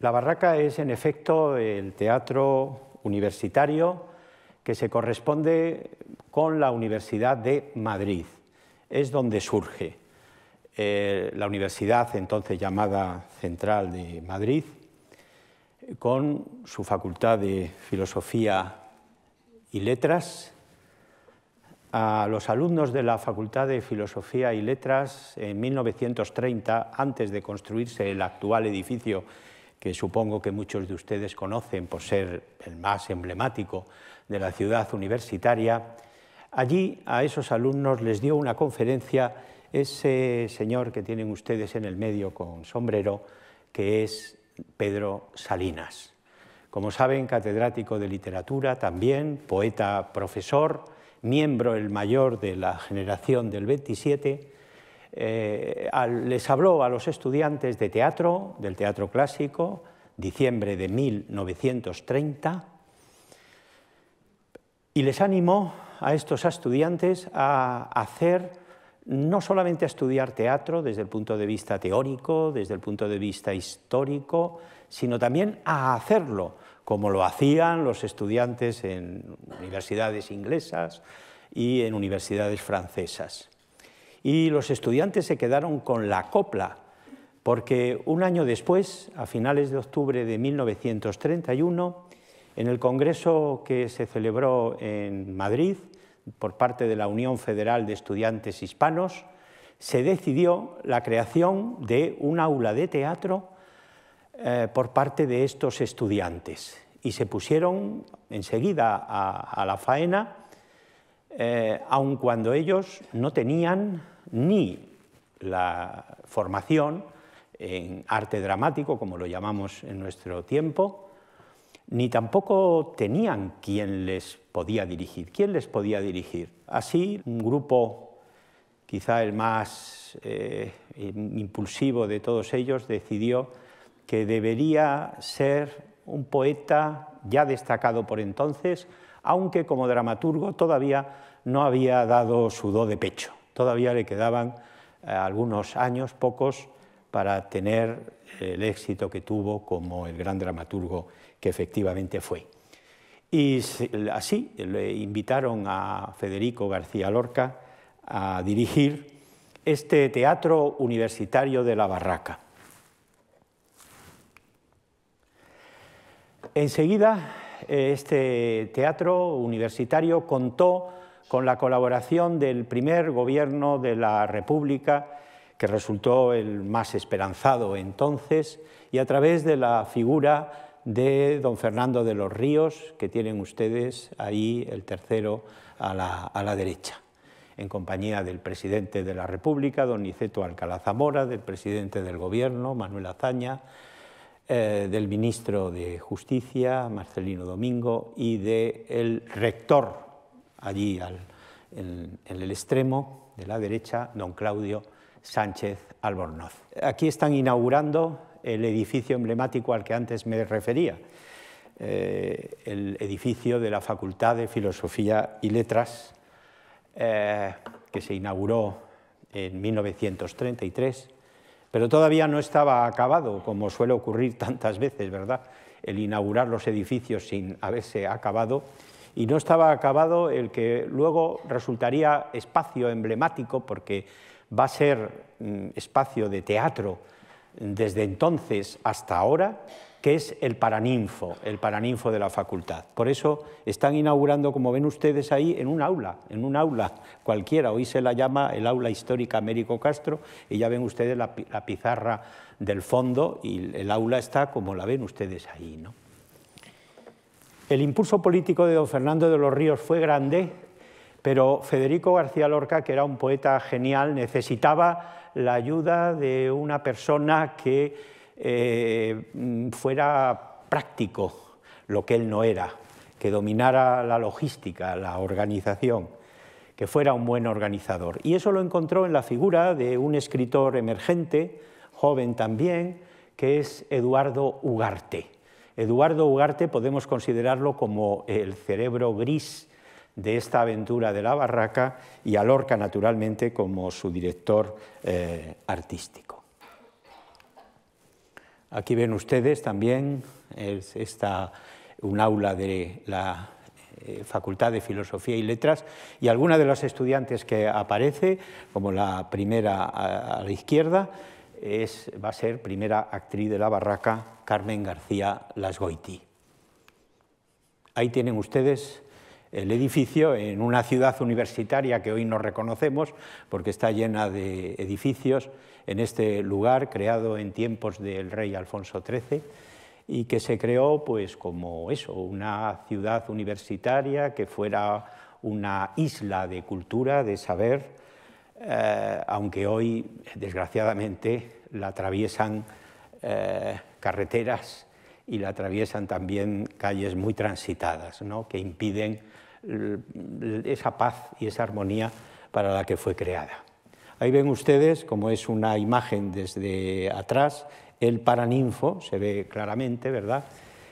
La barraca es, en efecto, el teatro universitario que se corresponde con la Universidad de Madrid. Es donde surge. Eh, la universidad entonces llamada Central de Madrid, con su Facultad de Filosofía y Letras. A los alumnos de la Facultad de Filosofía y Letras, en 1930, antes de construirse el actual edificio que supongo que muchos de ustedes conocen por ser el más emblemático de la ciudad universitaria, allí a esos alumnos les dio una conferencia ese señor que tienen ustedes en el medio con sombrero, que es Pedro Salinas. Como saben, catedrático de literatura también, poeta, profesor, miembro el mayor de la generación del 27, eh, les habló a los estudiantes de teatro, del teatro clásico, diciembre de 1930, y les animó a estos estudiantes a hacer, no solamente a estudiar teatro desde el punto de vista teórico, desde el punto de vista histórico, sino también a hacerlo, como lo hacían los estudiantes en universidades inglesas y en universidades francesas y los estudiantes se quedaron con la copla, porque un año después, a finales de octubre de 1931, en el Congreso que se celebró en Madrid por parte de la Unión Federal de Estudiantes Hispanos, se decidió la creación de un aula de teatro eh, por parte de estos estudiantes y se pusieron enseguida a, la faena, eh, aun cuando ellos no tenían ni la formación en arte dramático, como lo llamamos en nuestro tiempo, ni tampoco tenían quien les podía dirigir. ¿Quién les podía dirigir? Así, un grupo, quizá el más eh, impulsivo de todos ellos, decidió que debería ser un poeta ya destacado por entonces, aunque como dramaturgo todavía no había dado su do de pecho todavía le quedaban eh, algunos años, pocos, para tener eh, el éxito que tuvo como el gran dramaturgo que efectivamente fue. Y así le invitaron a Federico García Lorca a dirigir este Teatro Universitario de la Barraca. Enseguida, eh, este teatro universitario contó con la colaboración del primer gobierno de la República, que resultó el más esperanzado entonces, y a través de la figura de don Fernando de los Ríos, que tienen ustedes ahí el tercero a la, derecha, en compañía del presidente de la República, don Niceto Alcalá Zamora, del presidente del Gobierno, Manuel Azaña, eh, del ministro de Justicia, Marcelino Domingo, y del el rector allí en, el extremo de la derecha, don Claudio Sánchez Albornoz. Aquí están inaugurando el edificio emblemático al que antes me refería, eh, el edificio de la Facultad de Filosofía y Letras, eh, que se inauguró en 1933, pero todavía no estaba acabado, como suele ocurrir tantas veces, ¿verdad? El inaugurar los edificios sin haberse acabado y no estaba acabado el que luego resultaría espacio emblemático, porque va a ser mm, espacio de teatro desde entonces hasta ahora, que es el Paraninfo, el Paraninfo de la facultad. Por eso están inaugurando, como ven ustedes ahí, en un aula, en un aula cualquiera. Hoy se la llama el Aula Histórica Américo Castro y ya ven ustedes la, la pizarra del fondo y el aula está como la ven ustedes ahí, ¿no? El impulso político de don Fernando de los Ríos fue grande, pero Federico García Lorca, que era un poeta genial, necesitaba la ayuda de una persona que eh, fuera práctico, lo que él no era, que dominara la logística, la organización, que fuera un buen organizador. Y eso lo encontró en la figura de un escritor emergente, joven también, que es Eduardo Ugarte. Eduardo Ugarte podemos considerarlo como el cerebro gris de esta aventura de la barraca y Alorca, naturalmente, como su director eh, artístico. Aquí ven ustedes también esta, un aula de la eh, Facultad de Filosofía y Letras y alguna de las estudiantes que aparece, como la primera a la izquierda, va a ser primera actriz de la barraca Carmen García Lasgoiti. Ahí tienen ustedes el edificio en una ciudad universitaria que hoy no reconocemos porque está llena de edificios en este lugar creado en tiempos del rey Alfonso XIII y que se creó pues como eso, una ciudad universitaria que fuera una isla de cultura, de saber, eh, aunque hoy, desgraciadamente, la atraviesan eh, carreteras y la atraviesan también calles muy transitadas, que impiden esa paz y esa armonía para la que fue creada. Ahí ven ustedes, como es una imagen desde atrás, el paraninfo, se ve claramente, ¿verdad?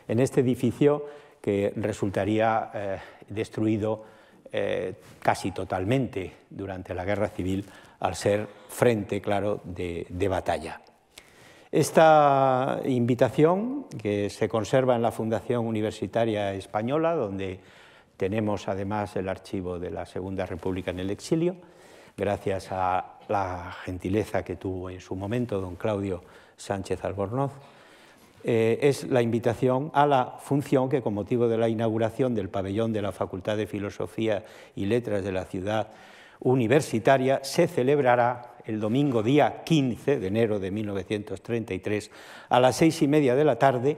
En este edificio que resultaría eh, destruido eh, casi totalmente durante la guerra civil al ser frente, claro, de, de batalla. Esta invitación, que se conserva en la Fundación Universitaria Española, donde tenemos además el archivo de la Segunda República en el exilio, gracias a la gentileza que tuvo en su momento don Claudio Sánchez Albornoz, eh, es la invitación a la función que con motivo de la inauguración del pabellón de la Facultad de Filosofía y Letras de la ciudad universitaria se celebrará el domingo día 15 de enero de 1933 a las seis y media de la tarde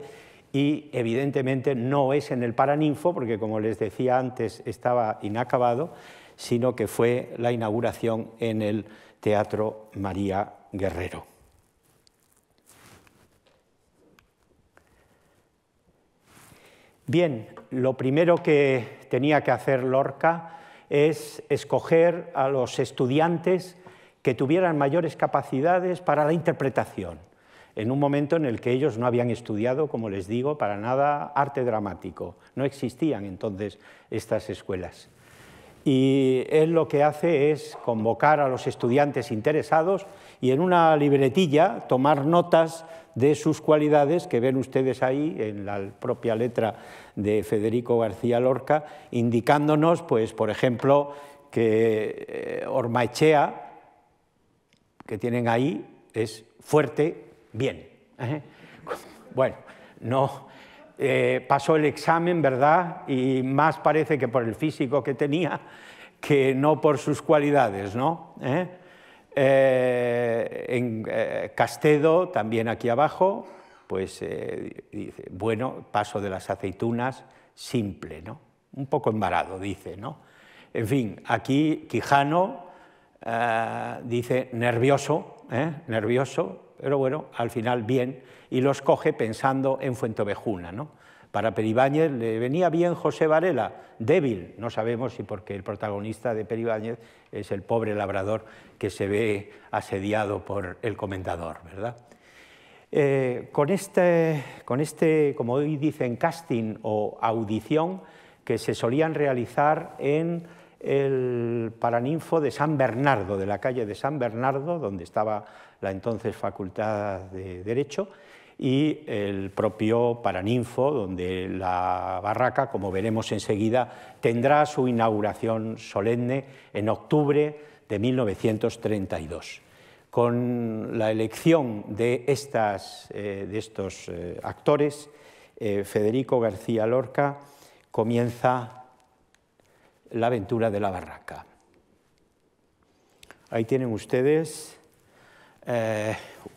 y evidentemente no es en el Paraninfo, porque como les decía antes estaba inacabado, sino que fue la inauguración en el Teatro María Guerrero. Bien, lo primero que tenía que hacer Lorca es escoger a los estudiantes que tuvieran mayores capacidades para la interpretación, en un momento en el que ellos no habían estudiado, como les digo, para nada arte dramático. No existían entonces estas escuelas. Y él lo que hace es convocar a los estudiantes interesados y en una libretilla tomar notas de sus cualidades que ven ustedes ahí en la propia letra de Federico García Lorca, indicándonos, pues, por ejemplo, que eh, Ormaechea, que tienen ahí, es fuerte, bien. ¿Eh? Bueno, no eh, pasó el examen, ¿verdad? Y más parece que por el físico que tenía que no por sus cualidades, ¿no? Eh, en eh, Castedo, también aquí abajo, pues eh, dice, bueno, paso de las aceitunas, simple, ¿no? Un poco embarado, dice, ¿no? En fin, aquí Quijano dice nervioso, nervioso, pero bueno, al final bien, y los coge pensando en Fuentovejuna, ¿no? Para Peribáñez le venía bien José Varela, débil, no sabemos si porque el protagonista de Peribáñez es el pobre labrador que se ve asediado por el comendador, eh, este, con este, como hoy dicen, casting o audición que se solían realizar en el Paraninfo de San Bernardo, de la calle de San Bernardo, donde estaba la entonces Facultad de Derecho, y el propio Paraninfo, donde la barraca, como veremos enseguida, tendrá su inauguración solemne en octubre de 1932. Con la elección de, eh, de estos eh, actores, eh, Federico García Lorca comienza la aventura de la barraca. Ahí tienen ustedes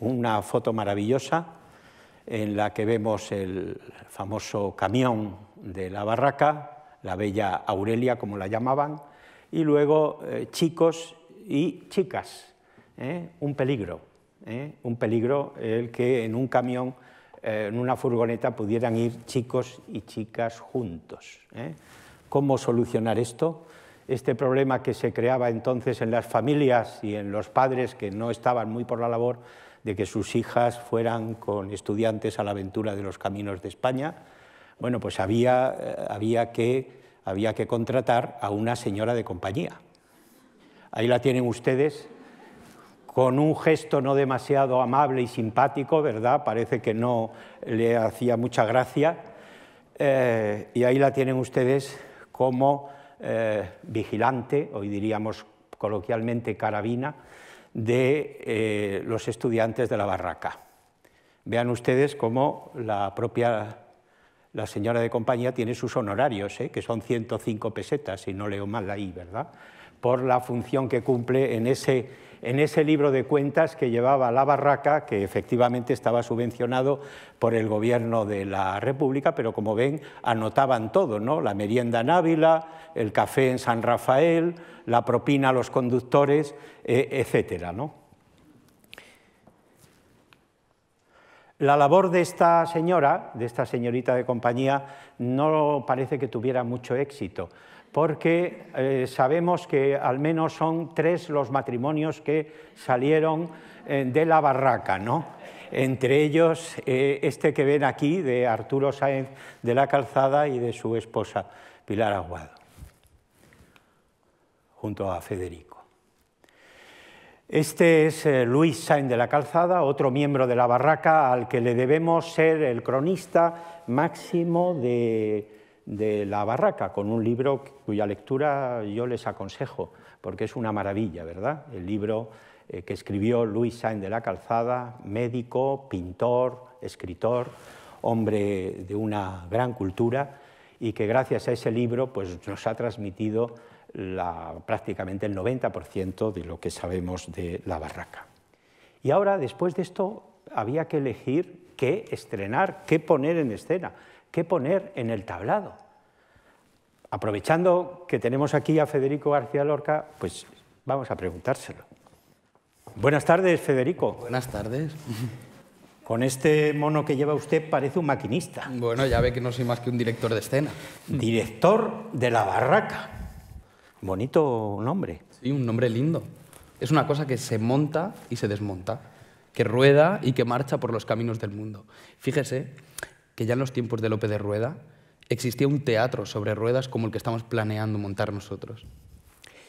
una foto maravillosa en la que vemos el famoso camión de la barraca, la bella Aurelia, como la llamaban, y luego eh, chicos y chicas. ¿eh? Un peligro, ¿eh? un peligro el que en un camión, en una furgoneta, pudieran ir chicos y chicas juntos. ¿Cómo solucionar esto? Este problema que se creaba entonces en las familias y en los padres que no estaban muy por la labor, de que sus hijas fueran con estudiantes a la aventura de los caminos de España, bueno, pues había, eh, había, que, había que contratar a una señora de compañía. Ahí la tienen ustedes, con un gesto no demasiado amable y simpático, ¿verdad? Parece que no le hacía mucha gracia. Eh, y ahí la tienen ustedes como eh, vigilante, hoy diríamos coloquialmente carabina, de eh, los estudiantes de la barraca. Vean ustedes cómo la propia la señora de compañía tiene sus honorarios, ¿eh? que son 105 pesetas, si no leo mal ahí, ¿verdad? Por la función que cumple en ese en ese libro de cuentas que llevaba la barraca, que efectivamente estaba subvencionado por el gobierno de la República, pero como ven, anotaban todo, ¿no? La merienda en Ávila, el café en San Rafael, la propina a los conductores, e, etcétera, ¿no? La labor de esta señora, de esta señorita de compañía, no parece que tuviera mucho éxito porque eh, sabemos que al menos son tres los matrimonios que salieron eh, de la barraca, ¿no? Entre ellos eh, este que ven aquí de Arturo Sáenz de la Calzada y de su esposa Pilar Aguado, junto a Federico. Este es Luis Sáenz de la Calzada, otro miembro de la barraca al que le debemos ser el cronista máximo de, de la barraca, con un libro cuya lectura yo les aconsejo, porque es una maravilla, ¿verdad? El libro eh, que escribió Luis Sainz de la Calzada, médico, pintor, escritor, hombre de una gran cultura, y que gracias a ese libro pues, nos ha transmitido prácticamente el 90% de lo que sabemos de la barraca. Y ahora, después de esto, había que elegir qué estrenar, qué poner en escena. ¿Qué poner en el tablado. Aprovechando que tenemos aquí a Federico García Lorca, pues vamos a preguntárselo. Buenas tardes, Federico. Buenas tardes. Con este mono que lleva usted parece un maquinista. Bueno, ya ve que no soy más que un director de escena. Director de la barraca. Bonito nombre. Sí, un nombre lindo. Es una cosa que se monta y se desmonta, que rueda y que marcha por los caminos del mundo. Fíjese, que ya en los tiempos de López de Rueda existía un teatro sobre ruedas como el que estamos planeando montar nosotros.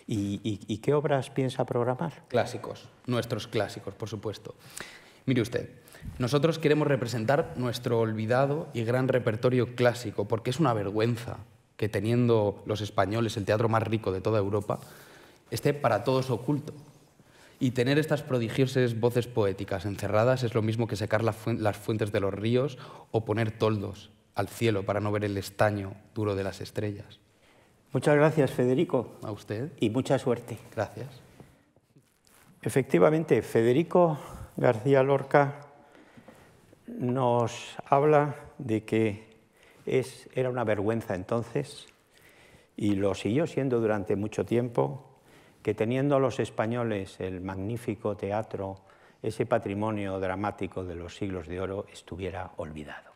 ¿Y, y qué obras piensa programar? Clásicos, nuestros clásicos, por supuesto. Mire usted, nosotros queremos representar nuestro olvidado y gran repertorio clásico, porque es una vergüenza que teniendo los españoles el teatro más rico de toda Europa, esté para todos oculto, y tener estas prodigiosas voces poéticas encerradas es lo mismo que secar las fuentes de los ríos o poner toldos al cielo para no ver el estaño duro de las estrellas. Muchas gracias, Federico. A usted. Y mucha suerte. Gracias. Efectivamente, Federico García Lorca nos habla de que es, era una vergüenza entonces y lo siguió siendo durante mucho tiempo que teniendo los españoles el magnífico teatro, ese patrimonio dramático de los siglos de oro estuviera olvidado.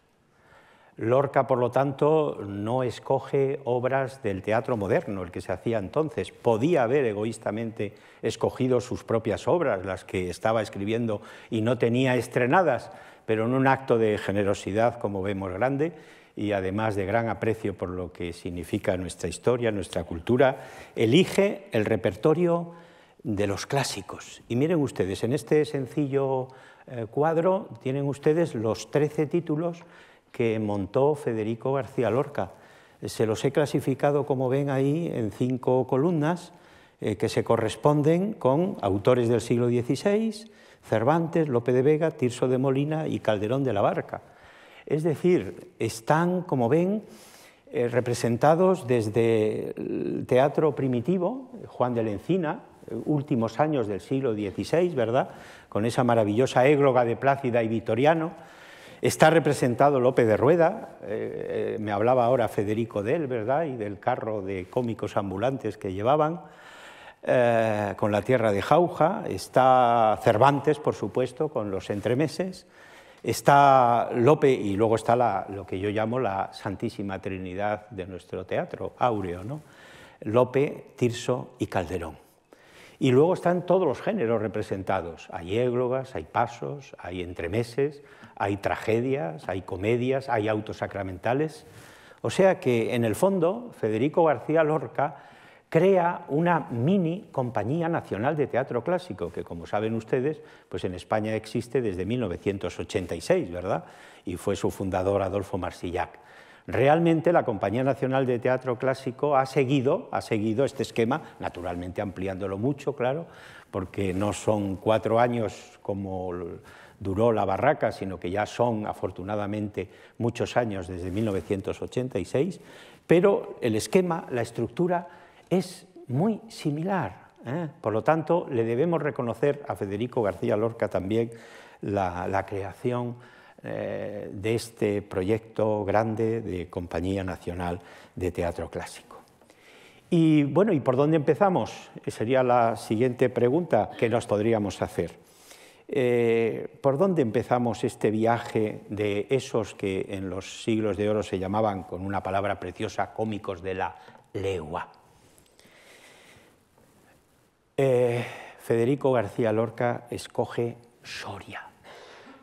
Lorca, por lo tanto, no escoge obras del teatro moderno, el que se hacía entonces. Podía haber egoístamente escogido sus propias obras, las que estaba escribiendo y no tenía estrenadas, pero en un acto de generosidad, como vemos grande, y además de gran aprecio por lo que significa nuestra historia, nuestra cultura, elige el repertorio de los clásicos. Y miren ustedes, en este sencillo eh, cuadro tienen ustedes los 13 títulos que montó Federico García Lorca. Se los he clasificado, como ven ahí, en cinco columnas eh, que se corresponden con autores del siglo XVI, Cervantes, Lope de Vega, Tirso de Molina y Calderón de la Barca. Es decir, están, como ven, eh, representados desde el teatro primitivo, Juan de la Encina, eh, últimos años del siglo XVI, ¿verdad? Con esa maravillosa égloga de Plácida y Vitoriano. Está representado López de Rueda, eh, me hablaba ahora Federico de él, ¿verdad? Y del carro de cómicos ambulantes que llevaban. con la tierra de Jauja, está Cervantes, por supuesto, con los entremeses, Está Lope y luego está lo que yo llamo la Santísima Trinidad de nuestro teatro, áureo, ¿no? Lope, Tirso y Calderón. Y luego están todos los géneros representados. Hay églogas, hay pasos, hay entremeses, hay tragedias, hay comedias, hay autos sacramentales. O sea que, en el fondo, Federico García Lorca crea una mini compañía nacional de teatro clásico, que como saben ustedes, pues en España existe desde 1986, ¿verdad? Y fue su fundador Adolfo Marsillac. Realmente la Compañía Nacional de Teatro Clásico ha seguido, ha seguido este esquema, naturalmente ampliándolo mucho, claro, porque no son cuatro años como duró la barraca, sino que ya son afortunadamente muchos años desde 1986, pero el esquema, la estructura es muy similar. ¿eh? Por lo tanto, le debemos reconocer a Federico García Lorca también la, creación eh, de este proyecto grande de Compañía Nacional de Teatro Clásico. Y bueno, ¿y por dónde empezamos? Sería la siguiente pregunta que nos podríamos hacer. Eh, ¿Por dónde empezamos este viaje de esos que en los siglos de oro se llamaban, con una palabra preciosa, cómicos de la legua? Eh, Federico García Lorca escoge Soria,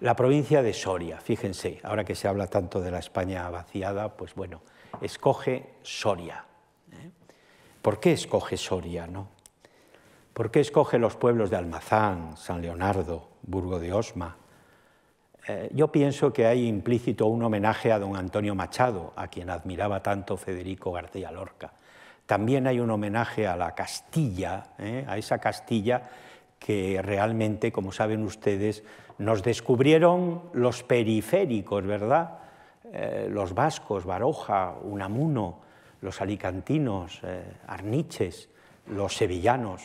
la provincia de Soria, fíjense, ahora que se habla tanto de la España vaciada, pues bueno, escoge Soria. ¿eh? ¿Por qué escoge Soria? No? ¿Por qué escoge los pueblos de Almazán, San Leonardo, Burgo de Osma? Eh, yo pienso que hay implícito un homenaje a don Antonio Machado, a quien admiraba tanto Federico García Lorca también hay un homenaje a la Castilla, ¿eh? a esa Castilla que realmente, como saben ustedes, nos descubrieron los periféricos, ¿verdad? Eh, los vascos, Baroja, Unamuno, los alicantinos, eh, Arniches, los sevillanos,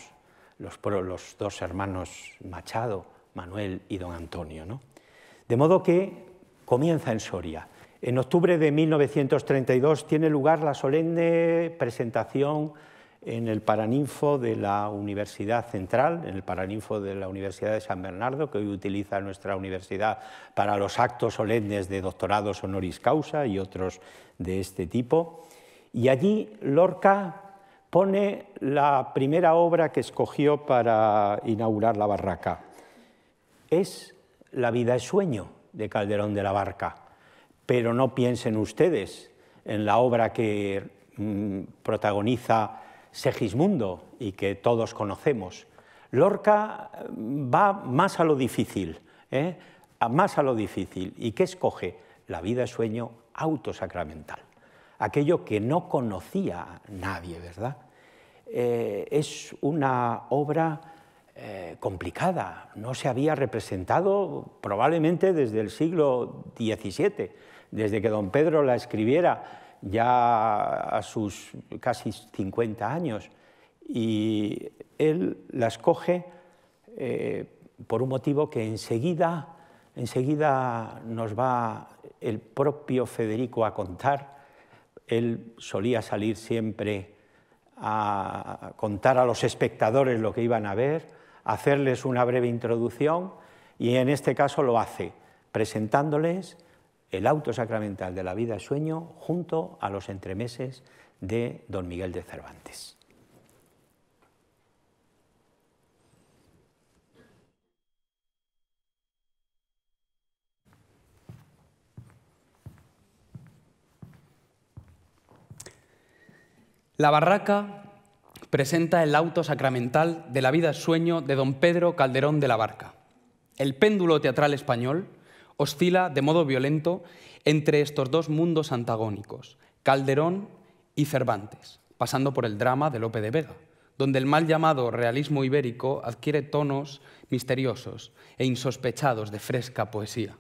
los, los, dos hermanos Machado, Manuel y don Antonio. De modo que comienza en Soria. En octubre de 1932 tiene lugar la solemne presentación en el Paraninfo de la Universidad Central, en el Paraninfo de la Universidad de San Bernardo, que hoy utiliza nuestra universidad para los actos solemnes de doctorados honoris causa y otros de este tipo. Y allí Lorca pone la primera obra que escogió para inaugurar la barraca. Es La vida es sueño de Calderón de la Barca pero no piensen ustedes en la obra que mm, protagoniza Segismundo y que todos conocemos. Lorca mm, va más a lo difícil, ¿eh? más a lo difícil. ¿Y qué escoge? La vida sueño autosacramental, aquello que no conocía nadie, ¿verdad? Eh, es una obra eh, complicada, no se había representado probablemente desde el siglo XVII desde que don Pedro la escribiera ya a sus casi 50 años. Y él la escoge eh, por un motivo que enseguida, enseguida nos va el propio Federico a contar. Él solía salir siempre a contar a los espectadores lo que iban a ver, hacerles una breve introducción y en este caso lo hace presentándoles el auto sacramental de la vida sueño junto a los entremeses de don Miguel de Cervantes. La barraca presenta el auto sacramental de la vida sueño de don Pedro Calderón de la Barca. El péndulo teatral español oscila de modo violento entre estos dos mundos antagónicos, Calderón y Cervantes, pasando por el drama de Lope de Vega, donde el mal llamado realismo ibérico adquiere tonos misteriosos e insospechados de fresca poesía.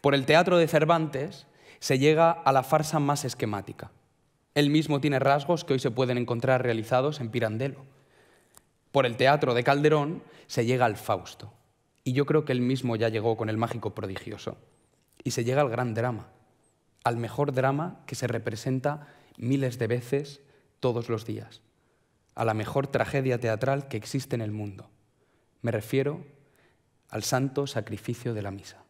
Por el teatro de Cervantes se llega a la farsa más esquemática. Él mismo tiene rasgos que hoy se pueden encontrar realizados en Pirandello. Por el teatro de Calderón se llega al Fausto, y yo creo que él mismo ya llegó con el mágico prodigioso. Y se llega al gran drama, al mejor drama que se representa miles de veces todos los días, a la mejor tragedia teatral que existe en el mundo. Me refiero al santo sacrificio de la misa.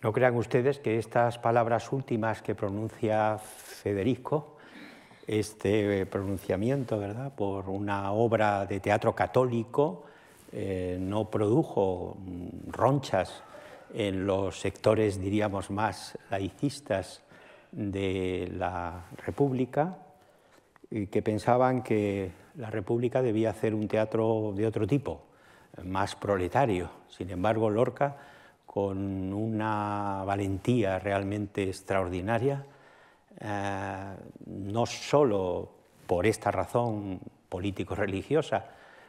No crean ustedes que estas palabras últimas que pronuncia Federico este eh, pronunciamiento, ¿verdad? Por una obra de teatro católico, eh, no produjo mm, ronchas en los sectores, diríamos, más laicistas de la República, que pensaban que la República debía hacer un teatro de otro tipo, más proletario. Sin embargo, Lorca, con una valentía realmente extraordinaria, eh, no solo por esta razón político-religiosa,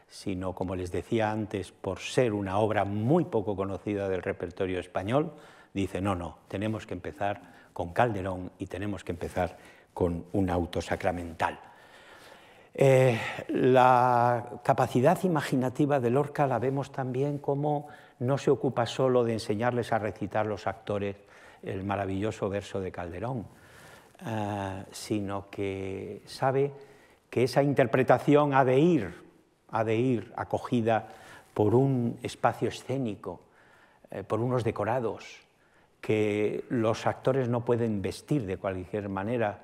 sino, como les decía antes, por ser una obra muy poco conocida del repertorio español, dice, no, no, tenemos que empezar con Calderón y tenemos que empezar con un auto sacramental. Eh, la capacidad imaginativa de Lorca la vemos también como no se ocupa solo de enseñarles a recitar los actores el maravilloso verso de Calderón, Ah, sino que sabe que esa interpretación ha de ir, de ir acogida por un espacio escénico, eh, por unos decorados, que los actores no pueden vestir de cualquier manera,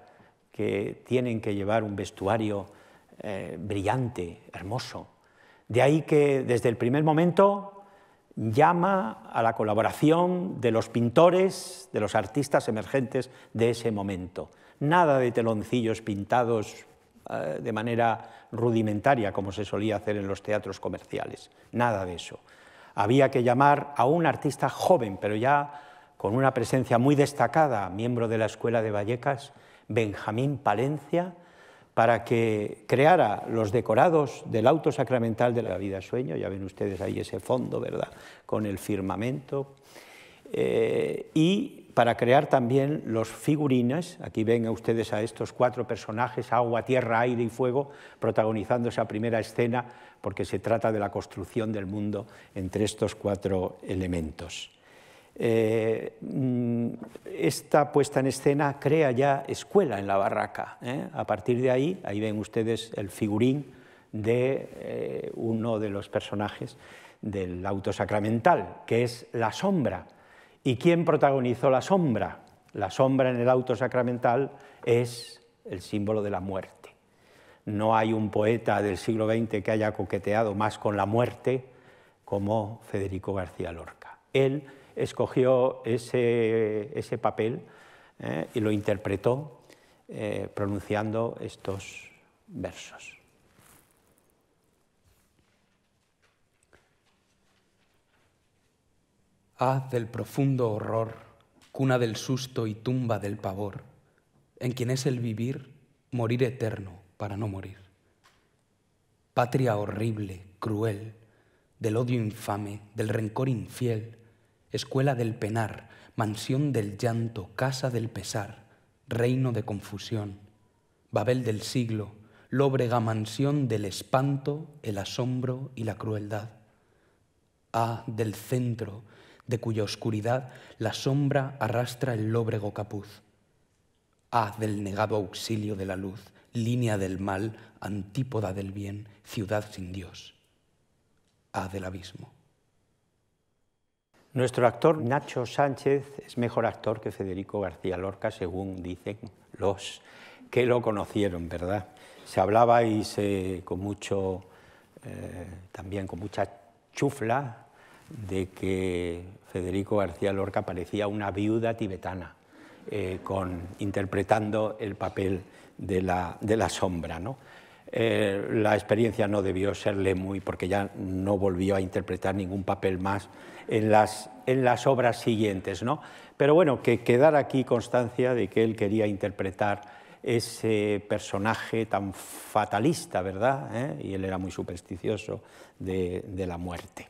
que tienen que llevar un vestuario eh, brillante, hermoso. De ahí que desde el primer momento llama a la colaboración de los pintores, de los artistas emergentes de ese momento. Nada de teloncillos pintados eh, de manera rudimentaria, como se solía hacer en los teatros comerciales. Nada de eso. Había que llamar a un artista joven, pero ya con una presencia muy destacada, miembro de la Escuela de Vallecas, Benjamín Palencia, para que creara los decorados del auto sacramental de la vida sueño, ya ven ustedes ahí ese fondo, ¿verdad?, con el firmamento, eh, y para crear también los figurines, aquí ven ustedes a estos cuatro personajes, agua, tierra, aire y fuego, protagonizando esa primera escena, porque se trata de la construcción del mundo entre estos cuatro elementos. Eh, mm, esta puesta en escena crea ya escuela en la barraca. ¿eh? A partir de ahí, ahí ven ustedes el figurín de eh, uno de los personajes del autosacramental, que es la sombra. ¿Y quién protagonizó la sombra? La sombra en el sacramental es el símbolo de la muerte. No hay un poeta del siglo XX que haya coqueteado más con la muerte como Federico García Lorca. Él escogió ese, papel eh, y lo interpretó eh, pronunciando estos versos. Haz del profundo horror, cuna del susto y tumba del pavor, en quien es el vivir, morir eterno para no morir. Patria horrible, cruel, del odio infame, del rencor infiel, escuela del penar, mansión del llanto, casa del pesar, reino de confusión, Babel del siglo, lóbrega mansión del espanto, el asombro y la crueldad. Ah, del centro, de cuya oscuridad la sombra arrastra el lóbrego capuz. Ah, del negado auxilio de la luz, línea del mal, antípoda del bien, ciudad sin Dios. Ah, del abismo. Nuestro actor Nacho Sánchez es mejor actor que Federico García Lorca, según dicen los que lo conocieron, ¿verdad? Se hablaba y con mucho, eh, también con mucha chufla de que Federico García Lorca parecía una viuda tibetana, eh, con, interpretando el papel de la, de la sombra, ¿no? Eh, la experiencia no debió serle muy, porque ya no volvió a interpretar ningún papel más en las, en las obras siguientes. ¿no? Pero bueno, que quedara aquí constancia de que él quería interpretar ese personaje tan fatalista, ¿verdad? ¿Eh? Y él era muy supersticioso de la muerte.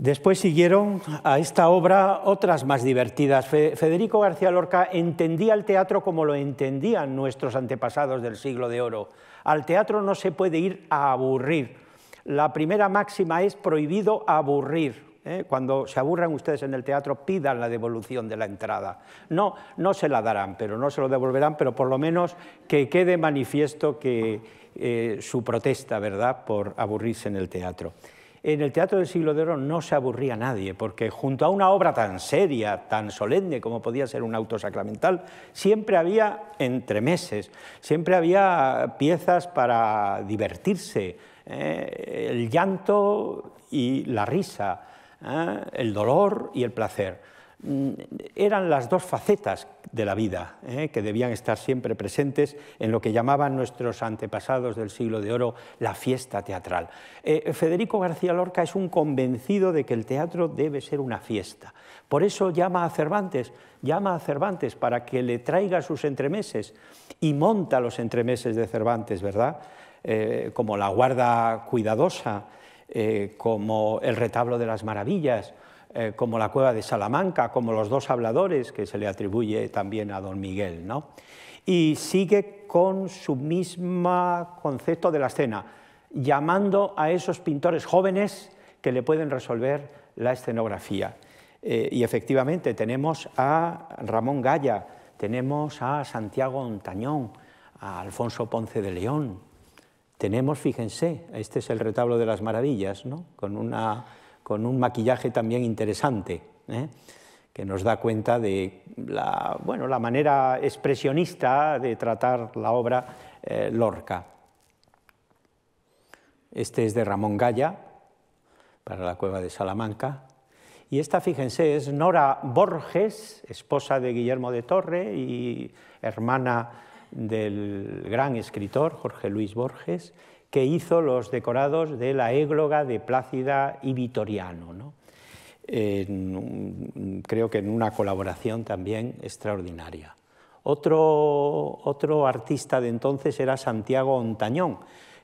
Después siguieron a esta obra otras más divertidas. Federico García Lorca entendía el teatro como lo entendían nuestros antepasados del siglo de oro. Al teatro no se puede ir a aburrir. La primera máxima es prohibido aburrir. ¿eh? Cuando se aburran ustedes en el teatro, pidan la devolución de la entrada. No, no se la darán, pero no se lo devolverán, pero por lo menos que quede manifiesto que eh, su protesta, ¿verdad?, por aburrirse en el teatro en el Teatro del Siglo de Oro no se aburría nadie, porque junto a una obra tan seria, tan solemne como podía ser un auto sacramental, siempre había entremeses, siempre había piezas para divertirse, ¿eh? el llanto y la risa, ¿eh? el dolor y el placer. Mm, eran las dos facetas de la vida ¿eh? que debían estar siempre presentes en lo que llamaban nuestros antepasados del siglo de oro la fiesta teatral. Eh, Federico García Lorca es un convencido de que el teatro debe ser una fiesta. Por eso llama a Cervantes, llama a Cervantes para que le traiga sus entremeses y monta los entremeses de Cervantes, ¿verdad? Eh, como la guarda cuidadosa, como el retablo de las maravillas eh, como la cueva de Salamanca, como los dos habladores que se le atribuye también a don Miguel. ¿no? Y sigue con su mismo concepto de la escena, llamando a esos pintores jóvenes que le pueden resolver la escenografía. Eh, y efectivamente tenemos a Ramón Gaya, tenemos a Santiago Ontañón, a Alfonso Ponce de León, tenemos, fíjense, este es el retablo de las maravillas, ¿no? con una con un maquillaje también interesante, ¿eh? que nos da cuenta de la, bueno, la manera expresionista de tratar la obra eh, Lorca. Este es de Ramón Galla, para la cueva de Salamanca. Y esta, fíjense, es Nora Borges, esposa de Guillermo de Torre y hermana del gran escritor Jorge Luis Borges, que hizo los decorados de la égloga de Plácida y Vitoriano. creo que en una colaboración también extraordinaria. Otro, otro artista de entonces era Santiago Ontañón,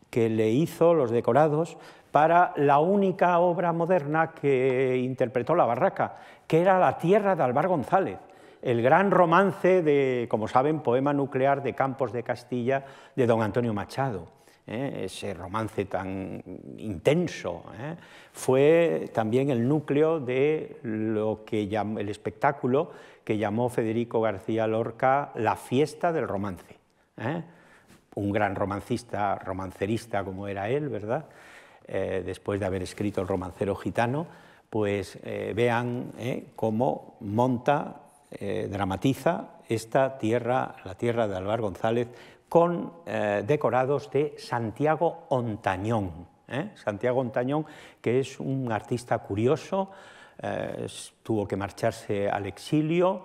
que le hizo los decorados para la única obra moderna que interpretó la barraca, que era La tierra de Álvaro González, el gran romance de, como saben, poema nuclear de Campos de Castilla de don Antonio Machado. ¿eh? ese romance tan intenso, ¿eh? fue también el núcleo de lo que el espectáculo que llamó Federico García Lorca la fiesta del romance. ¿eh? Un gran romancista, romancerista como era él, ¿verdad? después de haber escrito El romancero gitano, pues vean cómo monta, dramatiza esta tierra, la tierra de Álvaro González, con eh, decorados de Santiago Ontañón. ¿eh? Santiago Ontañón, que es un artista curioso, eh, tuvo que marcharse al exilio,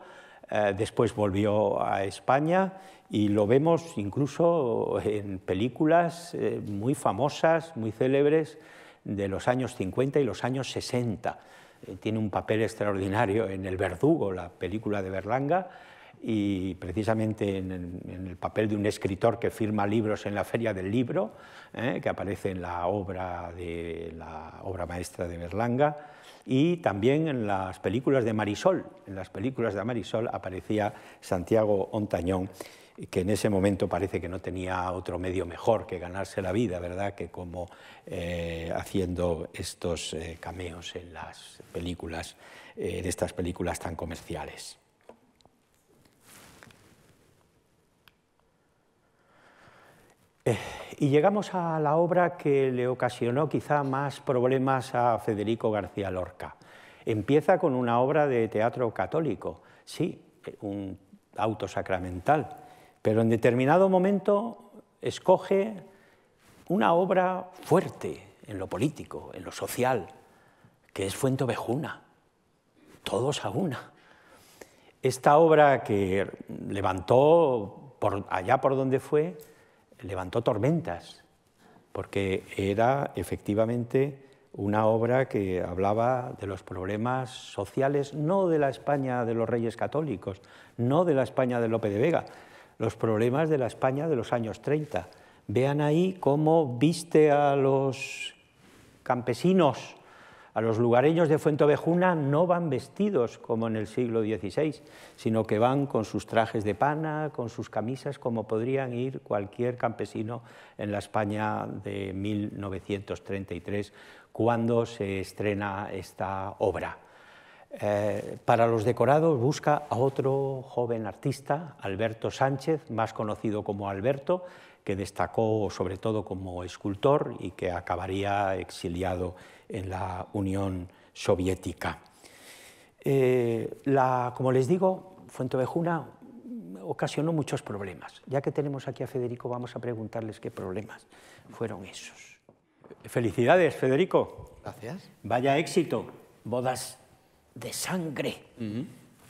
después volvió a España y lo vemos incluso en películas muy famosas, muy célebres de los años 50 y los años 60. tiene un papel extraordinario en El Verdugo, la película de Berlanga y precisamente en, el papel de un escritor que firma libros en la Feria del Libro, ¿eh? que aparece en la obra, de, la obra maestra de Berlanga, y también en las películas de Marisol. En las películas de Marisol aparecía Santiago Ontañón, que en ese momento parece que no tenía otro medio mejor que ganarse la vida, ¿verdad?, que como eh, haciendo estos eh, cameos en las películas, en estas películas tan comerciales. Eh, y llegamos a la obra que le ocasionó quizá más problemas a Federico García Lorca. Empieza con una obra de teatro católico, sí, un autosacramental, pero en determinado momento escoge una obra fuerte en lo político, en lo social, que es Fuente Ovejuna, todos a una. Esta obra que levantó allá por donde fue, levantó tormentas, porque era efectivamente una obra que hablaba de los problemas sociales, no de la España de los Reyes Católicos, no de la España de Lope de Vega, los problemas de la España de los años 30. Vean ahí cómo viste a los campesinos a los lugareños de Fuentovejuna no van vestidos como en el siglo XVI, sino que van con sus trajes de pana, con sus camisas, como podrían ir cualquier campesino en la España de 1933, cuando se estrena esta obra. Eh, para los decorados busca a otro joven artista, Alberto Sánchez, más conocido como Alberto, que destacó sobre todo como escultor y que acabaría exiliado en la Unión Soviética. Eh, la, como les digo, Fuentevejuna ocasionó muchos problemas. Ya que tenemos aquí a Federico, vamos a preguntarles qué problemas fueron esos. Felicidades, Federico. Gracias. Vaya éxito. Bodas de sangre.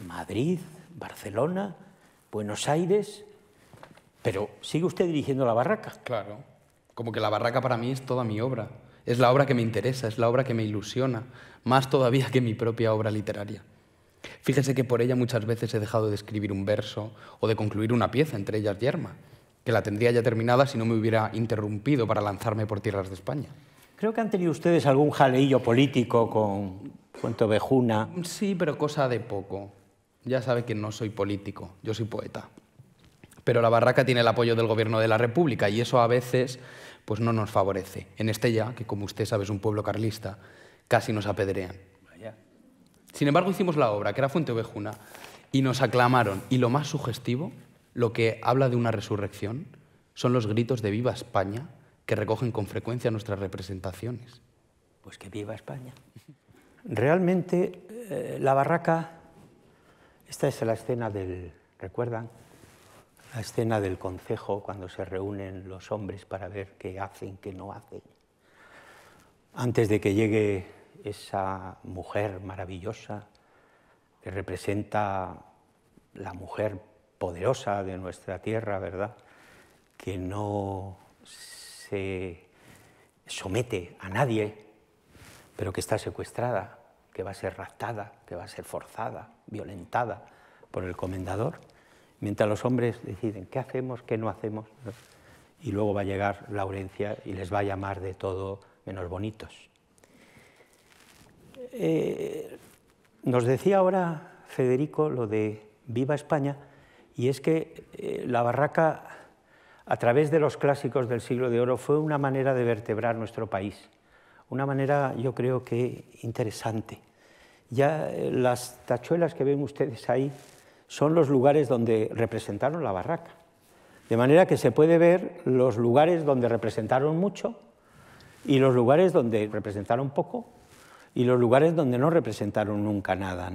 Madrid, Barcelona, Buenos Aires. Pero sigue usted dirigiendo la barraca. Claro. Como que la barraca para mí es toda mi obra. Es la obra que me interesa, es la obra que me ilusiona, más todavía que mi propia obra literaria. Fíjese que por ella muchas veces he dejado de escribir un verso o de concluir una pieza, entre ellas Yerma, que la tendría ya terminada si no me hubiera interrumpido para lanzarme por tierras de España. Creo que han tenido ustedes algún jaleillo político con Cuento Bejuna. Sí, pero cosa de poco. Ya sabe que no soy político, yo soy poeta. Pero la barraca tiene el apoyo del gobierno de la República y eso a veces pues no nos favorece. En Estella, que como usted sabe es un pueblo carlista, casi nos apedrean. Sin embargo, hicimos la obra, que era Fuente Ovejuna, y nos aclamaron. Y lo más sugestivo, lo que habla de una resurrección, son los gritos de Viva España que recogen con frecuencia nuestras representaciones. Pues que viva España. Realmente, eh, la barraca, esta es la escena del, ¿recuerdan? la escena del concejo cuando se reúnen los hombres para ver qué hacen, qué no hacen. Antes de que llegue esa mujer maravillosa que representa la mujer poderosa de nuestra tierra, ¿verdad? Que no se somete a nadie, pero que está secuestrada, que va a ser raptada, que va a ser forzada, violentada por el comendador mientras los hombres deciden qué hacemos, qué no hacemos, y luego va a llegar Laurencia y les va a llamar de todo menos bonitos. Eh, nos decía ahora Federico lo de Viva España, y es que eh, la barraca, a través de los clásicos del siglo de oro, fue una manera de vertebrar nuestro país, una manera yo creo que interesante. Ya eh, las tachuelas que ven ustedes ahí son los lugares donde representaron la barraca. De manera que se puede ver los lugares donde representaron mucho y los lugares donde representaron poco y los lugares donde no representaron nunca nada.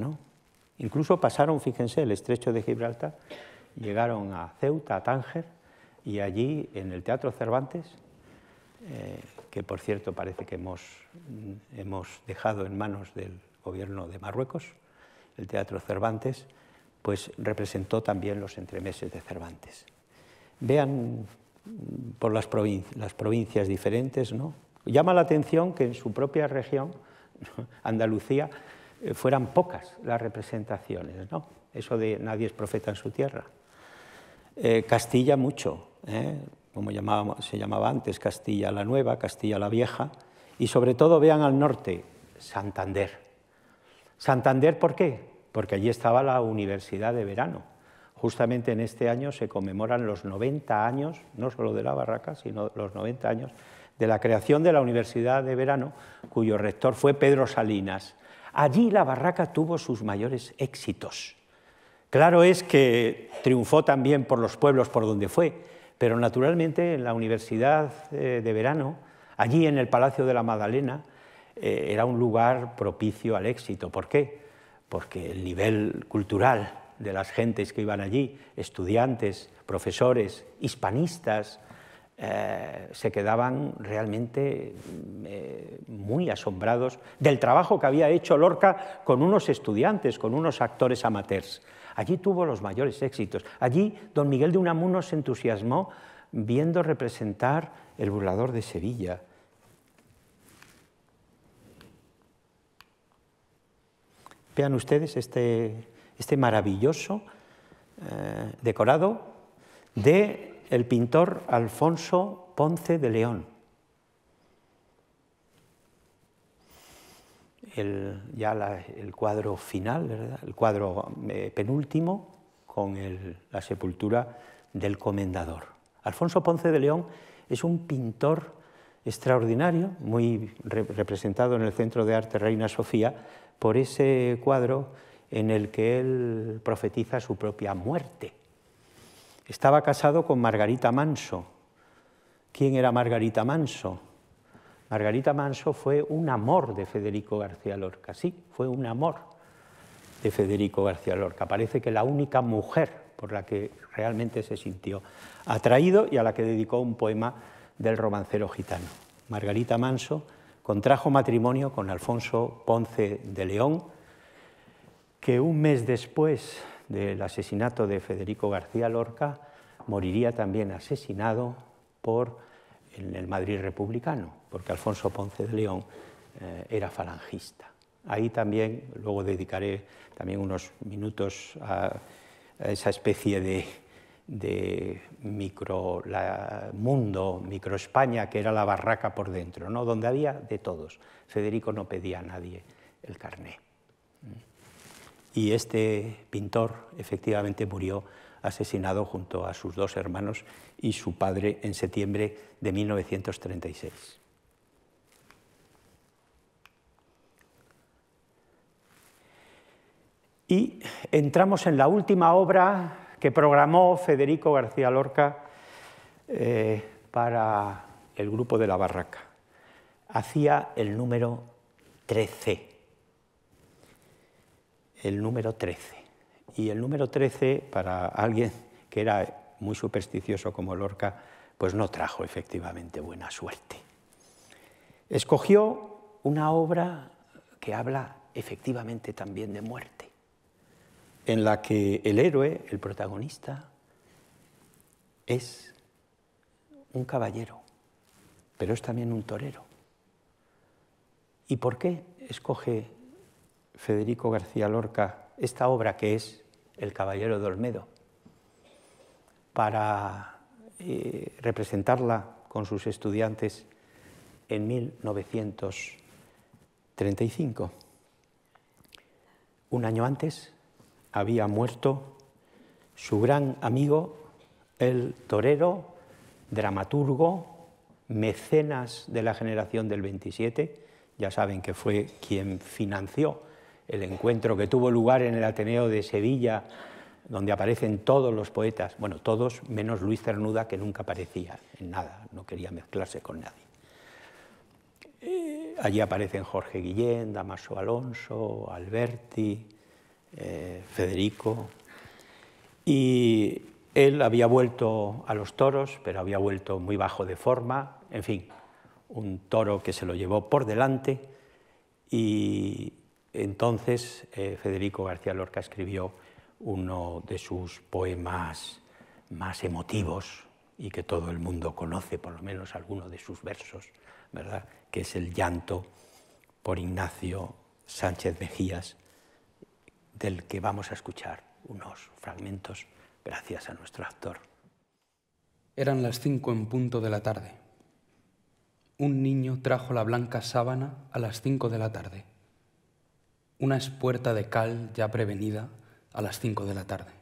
Incluso pasaron, fíjense, el estrecho de Gibraltar, llegaron a Ceuta, a Tánger, y allí en el Teatro Cervantes, eh, que por cierto parece que hemos, hemos dejado en manos del gobierno de Marruecos, el Teatro Cervantes, pues representó también los entremeses de Cervantes. Vean por las, provincias diferentes, ¿no? Llama la atención que en su propia región, Andalucía, eh, fueran pocas las representaciones, ¿no? Eso de nadie es profeta en su tierra. Eh, Castilla mucho, ¿eh? como se llamaba antes, Castilla la Nueva, Castilla la Vieja, y sobre todo vean al norte, Santander. Santander, ¿por qué? porque allí estaba la Universidad de Verano. Justamente en este año se conmemoran los 90 años, no solo de la barraca, sino los 90 años de la creación de la Universidad de Verano, cuyo rector fue Pedro Salinas. Allí la barraca tuvo sus mayores éxitos. Claro es que triunfó también por los pueblos por donde fue, pero naturalmente en la Universidad eh, de Verano, allí en el Palacio de la Magdalena, eh, era un lugar propicio al éxito. ¿Por qué? porque el nivel cultural de las gentes que iban allí, estudiantes, profesores, hispanistas, eh, se quedaban realmente mm, eh, muy asombrados del trabajo que había hecho Lorca con unos estudiantes, con unos actores amateurs. Allí tuvo los mayores éxitos. Allí don Miguel de Unamuno se entusiasmó viendo representar El burlador de Sevilla, Vean ustedes este, este maravilloso eh, decorado de el pintor Alfonso Ponce de León. El, ya el cuadro final, el cuadro eh, penúltimo, con la sepultura del comendador. Alfonso Ponce de León es un pintor extraordinario, muy representado en el Centro de Arte Reina Sofía, por ese cuadro en el que él profetiza su propia muerte. Estaba casado con Margarita Manso. ¿Quién era Margarita Manso? Margarita Manso fue un amor de Federico García Lorca, sí, fue un amor de Federico García Lorca. Parece que la única mujer por la que realmente se sintió atraído y a la que dedicó un poema del romancero gitano. Margarita Manso contrajo matrimonio con Alfonso Ponce de León, que un mes después del asesinato de Federico García Lorca moriría también asesinado por el Madrid republicano, porque Alfonso Ponce de León eh, era falangista. Ahí también, luego dedicaré también unos minutos a esa especie de de micro mundo, micro España, que era la barraca por dentro, ¿no? donde había de todos. Federico no pedía a nadie el carné. Y este pintor efectivamente murió asesinado junto a sus dos hermanos y su padre en septiembre de 1936. Y entramos en la última obra que programó Federico García Lorca eh, para el grupo de la barraca. Hacía el número 13. El número 13. Y el número 13, para alguien que era muy supersticioso como Lorca, pues no trajo efectivamente buena suerte. Escogió una obra que habla efectivamente también de muerte en la que el héroe, el protagonista, es un caballero, pero es también un torero. ¿Y por qué escoge Federico García Lorca esta obra que es El Caballero de Olmedo? Para eh, representarla con sus estudiantes en 1935. Un año antes, había muerto su gran amigo, el torero, dramaturgo, mecenas de la generación del 27, ya saben que fue quien financió el encuentro que tuvo lugar en el Ateneo de Sevilla, donde aparecen todos los poetas, bueno, todos menos Luis Cernuda, que nunca aparecía en nada, no quería mezclarse con nadie. Eh, allí aparecen Jorge Guillén, Damaso Alonso, Alberti, eh, Federico, y él había vuelto a los toros, pero había vuelto muy bajo de forma, en fin, un toro que se lo llevó por delante y entonces eh, Federico García Lorca escribió uno de sus poemas más emotivos y que todo el mundo conoce, por lo menos alguno de sus versos, ¿verdad? que es El llanto por Ignacio Sánchez Mejías del que vamos a escuchar unos fragmentos gracias a nuestro actor. Eran las cinco en punto de la tarde. Un niño trajo la blanca sábana a las cinco de la tarde. Una espuerta de cal ya prevenida a las cinco de la tarde.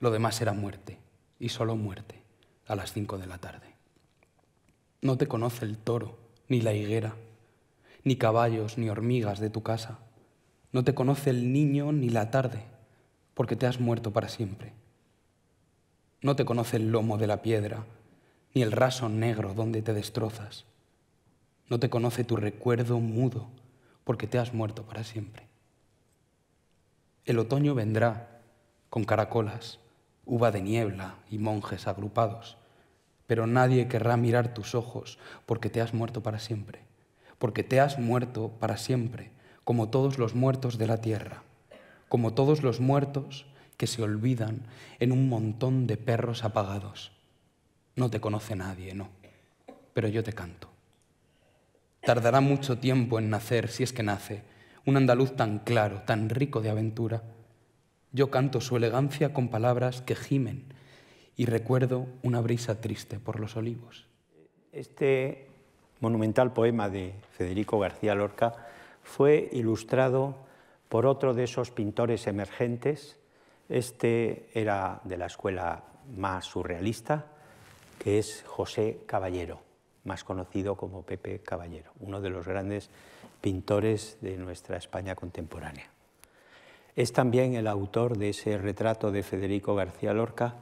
Lo demás era muerte, y solo muerte, a las cinco de la tarde. No te conoce el toro, ni la higuera, ni caballos, ni hormigas de tu casa no te conoce el niño ni la tarde, porque te has muerto para siempre. No te conoce el lomo de la piedra, ni el raso negro donde te destrozas. No te conoce tu recuerdo mudo, porque te has muerto para siempre. El otoño vendrá con caracolas, uva de niebla y monjes agrupados, pero nadie querrá mirar tus ojos, porque te has muerto para siempre, porque te has muerto para siempre como todos los muertos de la tierra, como todos los muertos que se olvidan en un montón de perros apagados. No te conoce nadie, no, pero yo te canto. Tardará mucho tiempo en nacer, si es que nace, un andaluz tan claro, tan rico de aventura. Yo canto su elegancia con palabras que gimen y recuerdo una brisa triste por los olivos. Este monumental poema de Federico García Lorca fue ilustrado por otro de esos pintores emergentes. Este era de la escuela más surrealista, que es José Caballero, más conocido como Pepe Caballero, uno de los grandes pintores de nuestra España contemporánea. Es también el autor de ese retrato de Federico García Lorca,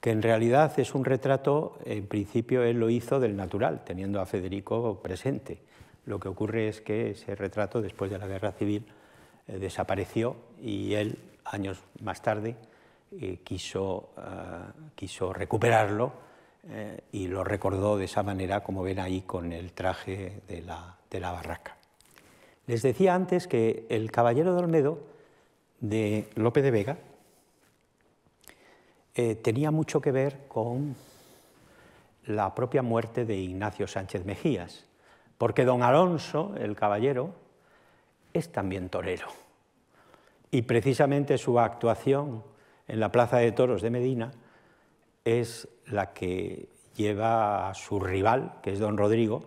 que en realidad es un retrato, en principio él lo hizo del natural, teniendo a Federico presente, lo que ocurre es que ese retrato, después de la guerra civil, eh, desapareció y él, años más tarde, eh, eh, quiso, recuperarlo y lo recordó de esa manera, como ven ahí, con el traje de la, barraca. Les decía antes que el Caballero de Olmedo, de Lope de Vega, tenía mucho que ver con la propia muerte de Ignacio Sánchez Mejías, porque don Alonso, el caballero, es también torero. Y precisamente su actuación en la Plaza de Toros de Medina es la que lleva a su rival, que es don Rodrigo,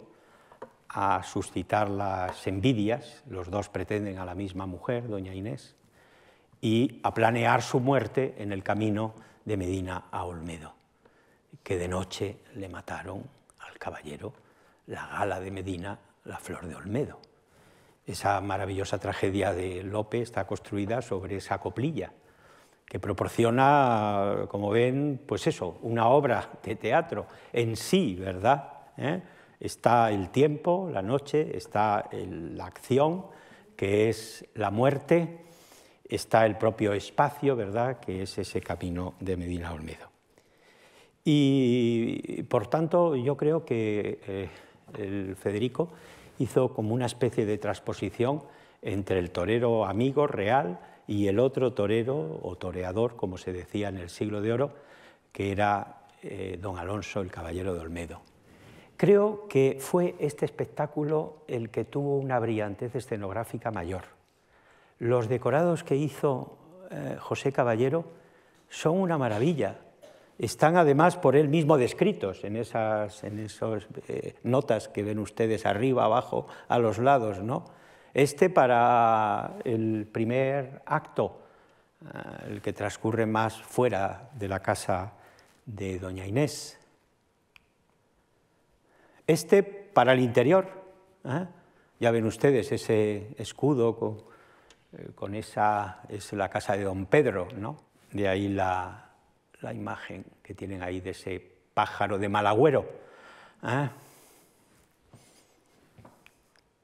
a suscitar las envidias, los dos pretenden a la misma mujer, doña Inés, y a planear su muerte en el camino de Medina a Olmedo, que de noche le mataron al caballero la gala de Medina, la flor de Olmedo. Esa maravillosa tragedia de Lope está construida sobre esa coplilla que proporciona, como ven, pues eso, una obra de teatro en sí, ¿verdad? ¿Eh? Está el tiempo, la noche, está la acción, que es la muerte, está el propio espacio, ¿verdad?, que es ese camino de Medina Olmedo. Y por tanto, yo creo que eh, el Federico, hizo como una especie de transposición entre el torero amigo real y el otro torero o toreador, como se decía en el siglo de oro, que era eh, don Alonso el Caballero de Olmedo. Creo que fue este espectáculo el que tuvo una brillantez escenográfica mayor. Los decorados que hizo eh, José Caballero son una maravilla están además por él mismo descritos en esas en eh, notas que ven ustedes arriba, abajo, a los lados. ¿no? Este para el primer acto, eh, el que transcurre más fuera de la casa de doña Inés. Este para el interior. ¿eh? Ya ven ustedes ese escudo con, esa, es la casa de don Pedro, ¿no? de ahí la, la imagen que tienen ahí de ese pájaro de mal ¿eh?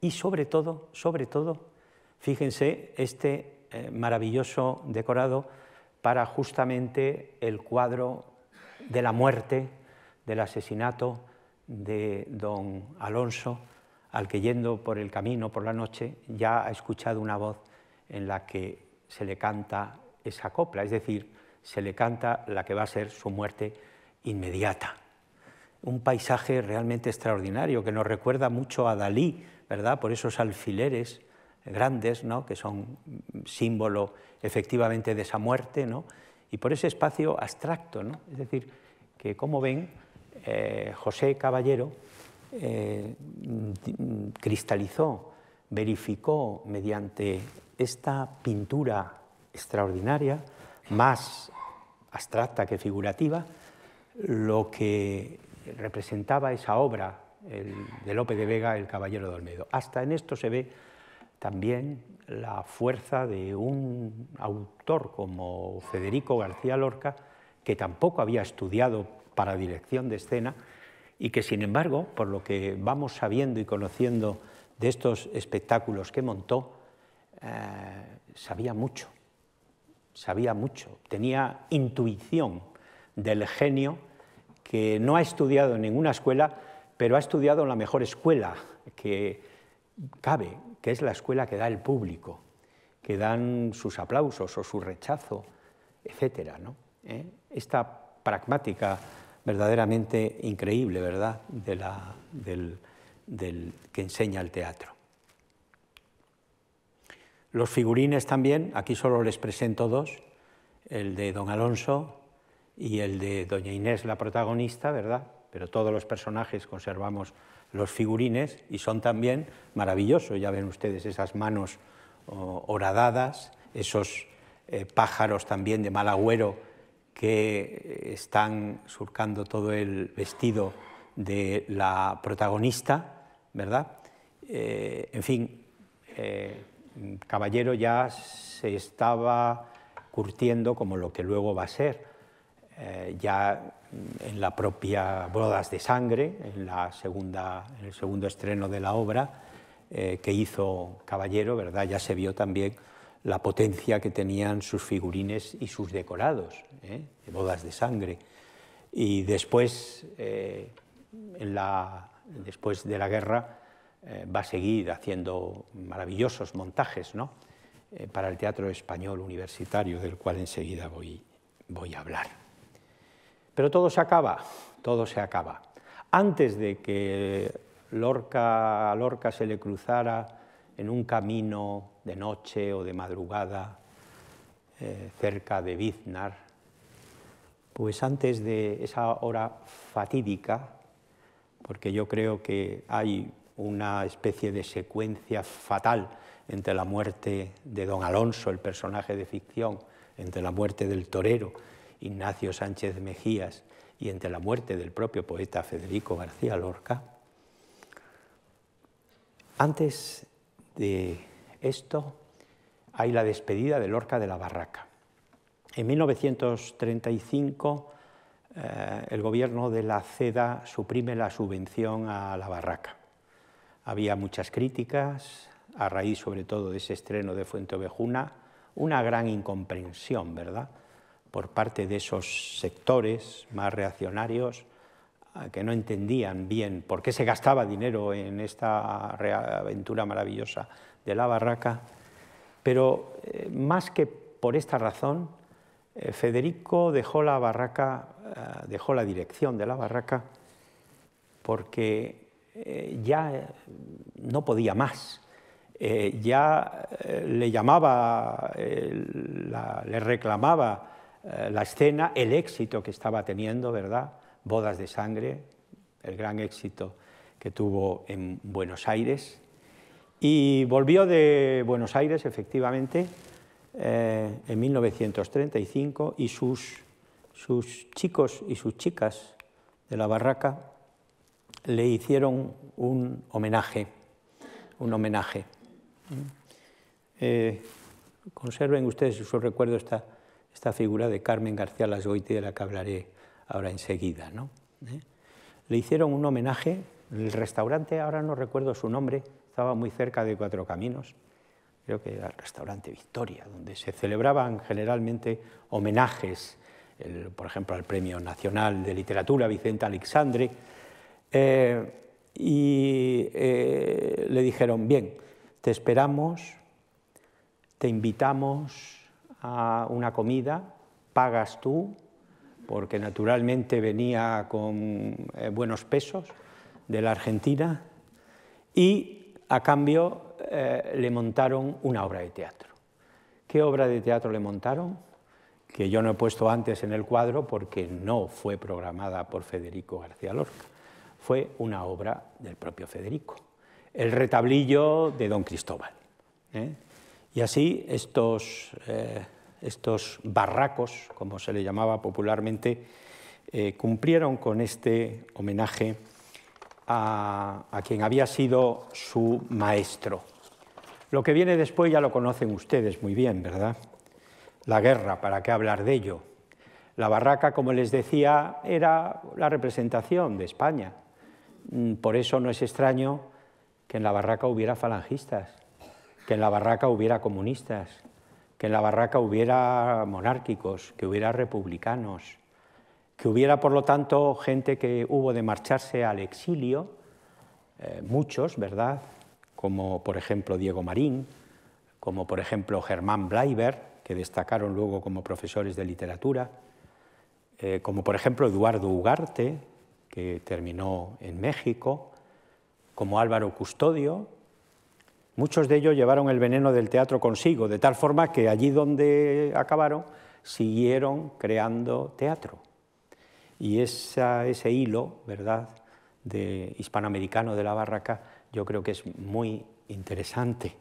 Y sobre todo, sobre todo, fíjense este eh, maravilloso decorado para justamente el cuadro de la muerte, del asesinato de don Alonso, al que yendo por el camino por la noche ya ha escuchado una voz en la que se le canta esa copla, es decir, se le canta la que va a ser su muerte inmediata. Un paisaje realmente extraordinario que nos recuerda mucho a Dalí, ¿verdad? Por esos alfileres grandes, ¿no? Que son símbolo efectivamente de esa muerte, ¿no? Y por ese espacio abstracto, ¿no? Es decir, que como ven, eh, José Caballero eh, cristalizó, verificó mediante esta pintura extraordinaria, más abstracta que figurativa, lo que representaba esa obra de Lope de Vega, El Caballero de Olmedo. Hasta en esto se ve también la fuerza de un autor como Federico García Lorca, que tampoco había estudiado para dirección de escena y que, sin embargo, por lo que vamos sabiendo y conociendo de estos espectáculos que montó, eh, sabía mucho sabía mucho, tenía intuición del genio que no ha estudiado en ninguna escuela, pero ha estudiado en la mejor escuela que cabe, que es la escuela que da el público, que dan sus aplausos o su rechazo, etc. ¿no? ¿Eh? Esta pragmática verdaderamente increíble, ¿verdad?, de la, del, que enseña el teatro. Los figurines también, aquí solo les presento dos, el de don Alonso y el de doña Inés, la protagonista, ¿verdad? Pero todos los personajes conservamos los figurines y son también maravillosos. Ya ven ustedes esas manos horadadas, esos eh, pájaros también de mal agüero que eh, están surcando todo el vestido de la protagonista, ¿verdad? Eh, en fin, Caballero ya se estaba curtiendo como lo que luego va a ser, eh, ya en la propia Bodas de Sangre, en, la en el segundo estreno de la obra eh, que hizo Caballero, ¿verdad? ya se vio también la potencia que tenían sus figurines y sus decorados, ¿eh? de Bodas de Sangre. Y después, después de la guerra, eh, va a seguir haciendo maravillosos montajes ¿no? Eh, para el teatro español universitario, del cual enseguida voy, voy a hablar. Pero todo se acaba, todo se acaba. Antes de que Lorca, a Lorca se le cruzara en un camino de noche o de madrugada eh, cerca de biznar pues antes de esa hora fatídica, porque yo creo que hay una especie de secuencia fatal entre la muerte de don Alonso, el personaje de ficción, entre la muerte del torero Ignacio Sánchez Mejías y entre la muerte del propio poeta Federico García Lorca, antes de esto hay la despedida de Lorca de la Barraca. En 1935 eh, el gobierno de la CEDA suprime la subvención a la Barraca había muchas críticas, a raíz sobre todo de ese estreno de Fuente Ovejuna, una gran incomprensión, ¿verdad?, por parte de esos sectores más reaccionarios ah, que no entendían bien por qué se gastaba dinero en esta aventura maravillosa de la barraca. Pero eh, más que por esta razón, eh, Federico dejó la barraca, ah, dejó la dirección de la barraca porque eh, ya eh, no podía más. Eh, ya le llamaba, le reclamaba la escena, el éxito que estaba teniendo, ¿verdad? Bodas de sangre, el gran éxito que tuvo en Buenos Aires. Y volvió de Buenos Aires, efectivamente, en 1935 y sus chicos y sus chicas de la barraca le hicieron un homenaje, un homenaje. Mm. Eh, conserven ustedes en su recuerdo esta, figura de Carmen García Lasgoiti, de la que hablaré ahora enseguida. ¿no? Eh, le hicieron un homenaje, el restaurante, ahora no recuerdo su nombre, estaba muy cerca de Cuatro Caminos, creo que era el restaurante Victoria, donde se celebraban generalmente homenajes, por ejemplo, al Premio Nacional de Literatura Vicente Alexandre, eh, y eh, le dijeron, bien, te esperamos, te invitamos a una comida, pagas tú, porque naturalmente venía con eh, buenos pesos de la Argentina, y a cambio le montaron una obra de teatro. ¿Qué obra de teatro le montaron? que yo no he puesto antes en el cuadro porque no fue programada por Federico García Lorca fue una obra del propio Federico, el retablillo de Don Cristóbal. ¿eh? Y así estos, eh, estos barracos, como se le llamaba popularmente, eh, cumplieron con este homenaje a quien había sido su maestro. Lo que viene después ya lo conocen ustedes muy bien, ¿verdad? La guerra, ¿para qué hablar de ello? La barraca, como les decía, era la representación de España, Mm, por eso no es extraño que en la barraca hubiera falangistas, que en la barraca hubiera comunistas, que en la barraca hubiera monárquicos, que hubiera republicanos, que hubiera, por lo tanto, gente que hubo de marcharse al exilio, eh, muchos, ¿verdad? Como por ejemplo Diego Marín, como por ejemplo Germán Bleiber que destacaron luego como profesores de literatura, eh, como por ejemplo Eduardo Ugarte, que terminó en México, como Álvaro Custodio. Muchos de ellos llevaron el veneno del teatro consigo, de tal forma que allí donde acabaron siguieron creando teatro. Y ese hilo, ¿verdad?, de hispanoamericano de la barraca, yo creo que es muy interesante.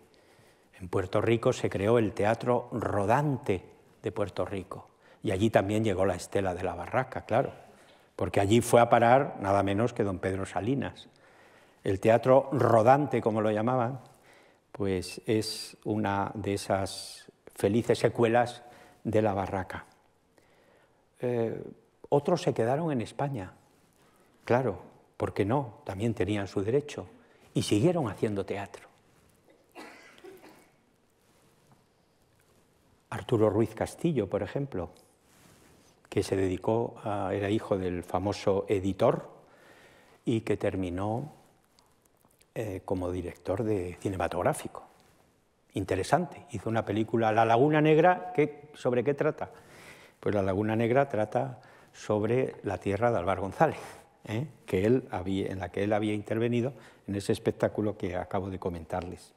En Puerto Rico se creó el Teatro Rodante de Puerto Rico y allí también llegó la estela de la barraca, claro porque allí fue a parar nada menos que don Pedro Salinas. El teatro rodante, como lo llamaban, pues es una de esas felices secuelas de la barraca. Eh, otros se quedaron en España, claro, porque no, también tenían su derecho, y siguieron haciendo teatro. Arturo Ruiz Castillo, por ejemplo, que se dedicó a, era hijo del famoso editor y que terminó eh, como director de cinematográfico. Interesante. Hizo una película, La Laguna Negra, ¿sobre qué trata? Pues La Laguna Negra trata sobre la tierra de Álvaro González, ¿eh? que él había, en la que él había intervenido en ese espectáculo que acabo de comentarles.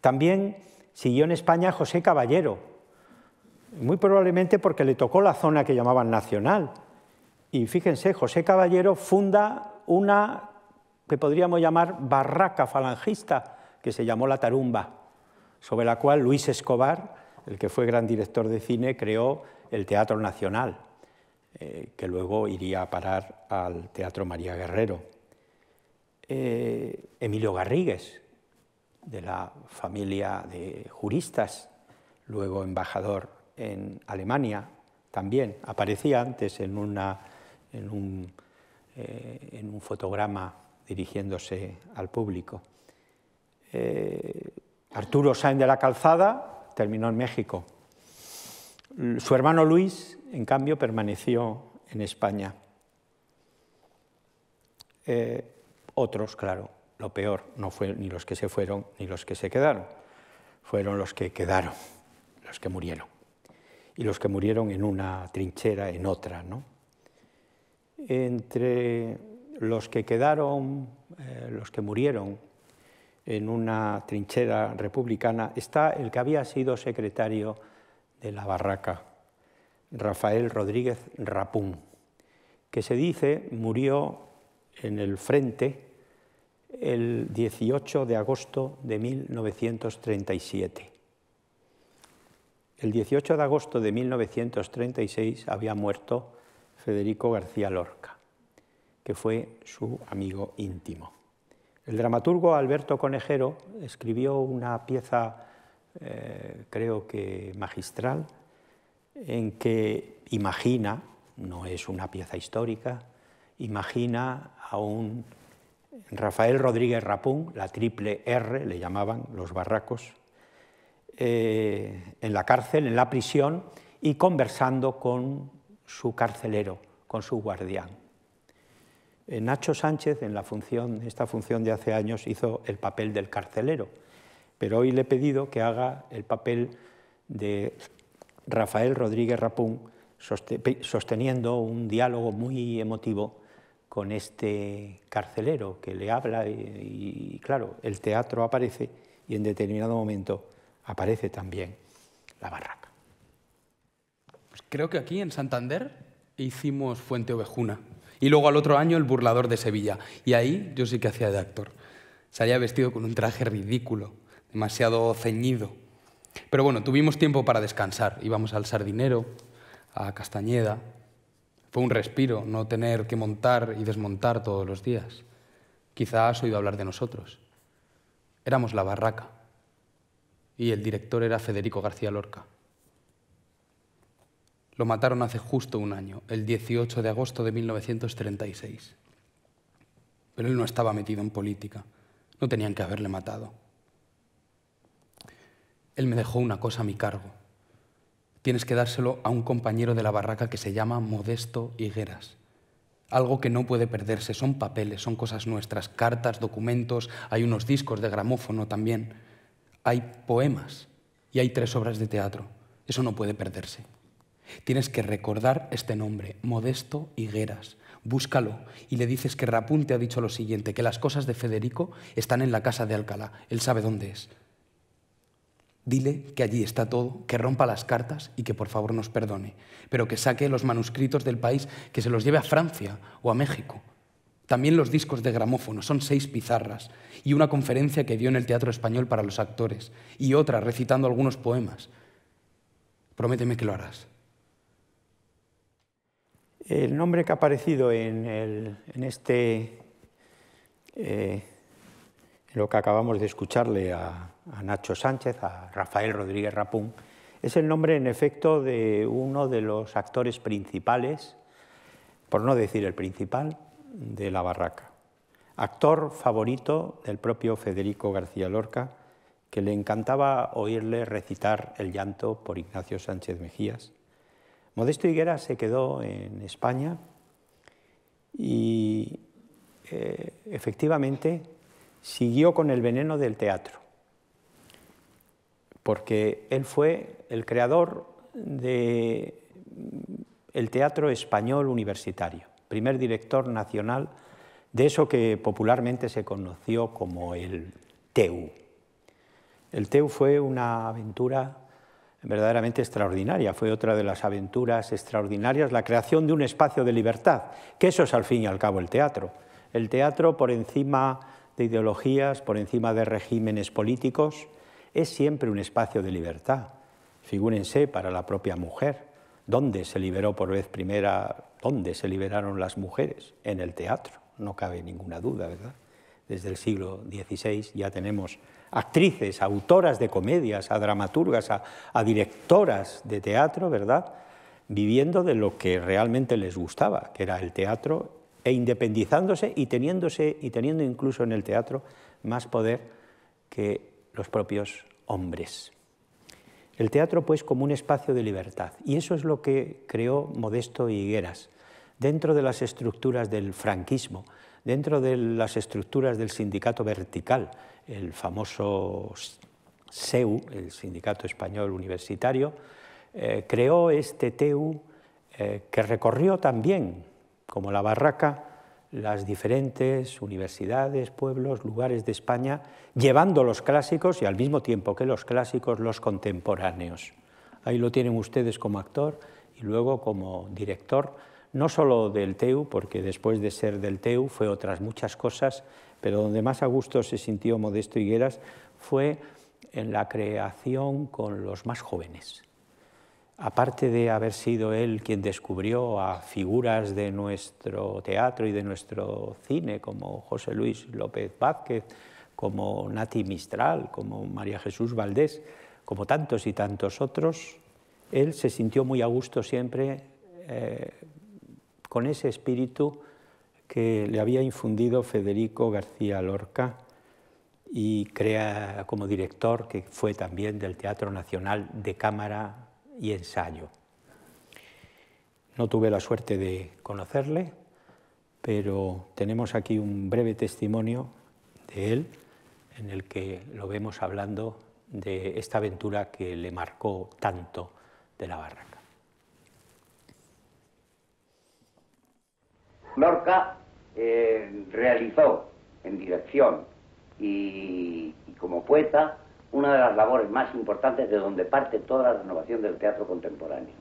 También siguió en España José Caballero, muy probablemente porque le tocó la zona que llamaban nacional. Y fíjense, José Caballero funda una que podríamos llamar barraca falangista, que se llamó La Tarumba, sobre la cual Luis Escobar, el que fue gran director de cine, creó el Teatro Nacional, eh, que luego iría a parar al Teatro María Guerrero. Eh, Emilio Garrigues, de la familia de juristas, luego embajador en Alemania también, aparecía antes en, eh, un, fotograma dirigiéndose al público. Eh, Arturo Sainz de la Calzada terminó en México. Su hermano Luis, en cambio, permaneció en España. Eh, otros, claro, lo peor no fue ni los que se fueron ni los que se quedaron, fueron los que quedaron, los que murieron y los que murieron en una trinchera en otra. ¿no? Entre los que quedaron, eh, los que murieron en una trinchera republicana, está el que había sido secretario de la barraca, Rafael Rodríguez Rapún, que se dice murió en el frente el 18 de agosto de 1937. El 18 de agosto de 1936 había muerto Federico García Lorca, que fue su amigo íntimo. El dramaturgo Alberto Conejero escribió una pieza, eh, creo que magistral, en que imagina, no es una pieza histórica, imagina a un Rafael Rodríguez Rapún, la triple R, le llamaban los barracos, eh, en la cárcel, en la prisión, y conversando con su carcelero, con su guardián. Eh, Nacho Sánchez, en la función, esta función de hace años, hizo el papel del carcelero, pero hoy le he pedido que haga el papel de Rafael Rodríguez Rapún, sosteniendo un diálogo muy emotivo con este carcelero que le habla y claro, el teatro aparece y en determinado momento aparece también la barraca. Pues creo que aquí en Santander hicimos Fuente Ovejuna y luego al otro año el Burlador de Sevilla. Y ahí yo sí que hacía de actor. Se Salía vestido con un traje ridículo, demasiado ceñido. Pero bueno, tuvimos tiempo para descansar. Íbamos al Sardinero, a Castañeda. Fue un respiro no tener que montar y desmontar todos los días. Quizás has oído hablar de nosotros. Éramos la barraca y el director era Federico García Lorca. Lo mataron hace justo un año, el 18 de agosto de 1936. Pero él no estaba metido en política, no tenían que haberle matado. Él me dejó una cosa a mi cargo. Tienes que dárselo a un compañero de la barraca que se llama Modesto Higueras. Algo que no puede perderse, son papeles, son cosas nuestras, cartas, documentos, hay unos discos de gramófono también hay poemas y hay tres obras de teatro. Eso no puede perderse. Tienes que recordar este nombre, Modesto Higueras. Búscalo y le dices que Rapunte ha dicho lo siguiente, que las cosas de Federico están en la casa de Alcalá. Él sabe dónde es. Dile que allí está todo, que rompa las cartas y que por favor nos perdone, pero que saque los manuscritos del país, que se los lleve a Francia o a México. También los discos de gramófono, son seis pizarras, y una conferencia que dio en el Teatro Español para los actores, y otra recitando algunos poemas. Prométeme que lo harás. El nombre que ha aparecido en, este, eh, lo que acabamos de escucharle a, a Nacho Sánchez, a Rafael Rodríguez Rapún, es el nombre en efecto de uno de los actores principales, por no decir el principal, de La Barraca, actor favorito del propio Federico García Lorca, que le encantaba oírle recitar El llanto por Ignacio Sánchez Mejías. Modesto Higuera se quedó en España y eh, efectivamente siguió con el veneno del teatro, porque él fue el creador del mm, teatro español universitario primer director nacional de eso que popularmente se conoció como el TEU. El TEU fue una aventura verdaderamente extraordinaria, fue otra de las aventuras extraordinarias, la creación de un espacio de libertad, que eso es al fin y al cabo el teatro. El teatro por encima de ideologías, por encima de regímenes políticos, es siempre un espacio de libertad. Figúrense para la propia mujer, donde se liberó por vez primera ¿Dónde se liberaron las mujeres? En el teatro, no cabe ninguna duda, ¿verdad? Desde el siglo XVI ya tenemos actrices, autoras de comedias, a dramaturgas, a, directoras de teatro, ¿verdad? Viviendo de lo que realmente les gustaba, que era el teatro, e independizándose y, teniéndose, y teniendo incluso en el teatro más poder que los propios hombres. El teatro, pues, como un espacio de libertad. Y eso es lo que creó Modesto Higueras, dentro de las estructuras del franquismo, dentro de las estructuras del sindicato vertical, el famoso SEU, el Sindicato Español Universitario, eh, creó este TEU eh, que recorrió también, como la barraca, las diferentes universidades, pueblos, lugares de España, llevando los clásicos y al mismo tiempo que los clásicos, los contemporáneos. Ahí lo tienen ustedes como actor y luego como director no solo del TEU, porque después de ser del TEU fue otras muchas cosas, pero donde más a gusto se sintió Modesto Higueras fue en la creación con los más jóvenes. Aparte de haber sido él quien descubrió a figuras de nuestro teatro y de nuestro cine, como José Luis López Vázquez, como Nati Mistral, como María Jesús Valdés, como tantos y tantos otros, él se sintió muy a gusto siempre eh, con ese espíritu que le había infundido Federico García Lorca y crea como director, que fue también del Teatro Nacional de Cámara y Ensayo. No tuve la suerte de conocerle, pero tenemos aquí un breve testimonio de él en el que lo vemos hablando de esta aventura que le marcó tanto de la barraca. Lorca eh, realizó en dirección y, y como poeta una de las labores más importantes de donde parte toda la renovación del teatro contemporáneo.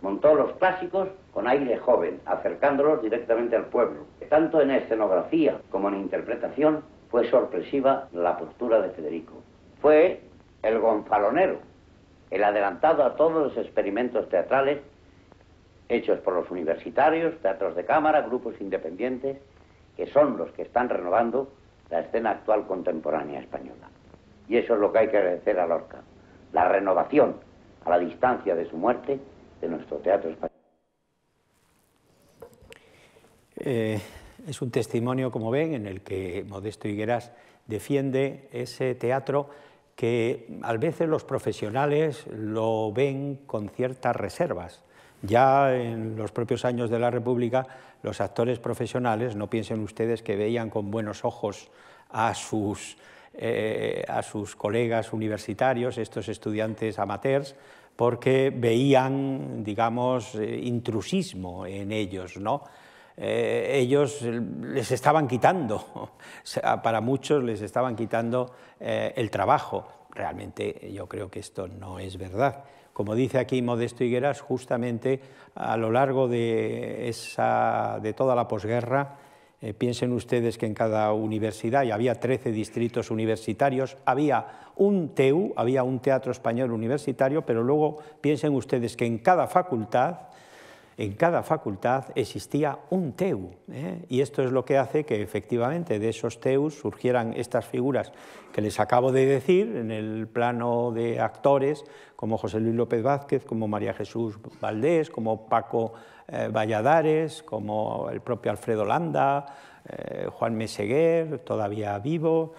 Montó los clásicos con aire joven, acercándolos directamente al pueblo. Tanto en escenografía como en interpretación fue sorpresiva la postura de Federico. Fue el gonfalonero, el adelantado a todos los experimentos teatrales hechos por los universitarios, teatros de cámara, grupos independientes, que son los que están renovando la escena actual contemporánea española. Y eso es lo que hay que agradecer a Lorca, la renovación a la distancia de su muerte de nuestro teatro español. Eh, es un testimonio, como ven, en el que Modesto Higueras defiende ese teatro que a veces los profesionales lo ven con ciertas reservas ya en los propios años de la República, los actores profesionales, no piensen ustedes que veían con buenos ojos a sus, eh, colegas universitarios, estos estudiantes amateurs, porque veían, digamos, eh, intrusismo en ellos, ¿no? Eh, ellos les estaban quitando, para muchos les estaban quitando el trabajo. Realmente yo creo que esto no es verdad como dice aquí Modesto Higueras, justamente a lo largo de, esa, de toda la posguerra, eh, piensen ustedes que en cada universidad, y había 13 distritos universitarios, había un TEU, había un teatro español universitario, pero luego piensen ustedes que en cada facultad en cada facultad existía un TEU. ¿eh? Y esto es lo que hace que efectivamente de esos TEUs surgieran estas figuras que les acabo de decir en el plano de actores, como José Luis López Vázquez, como María Jesús Valdés, como Paco eh, Valladares, como el propio Alfredo Landa, eh, Juan Meseguer, todavía vivo,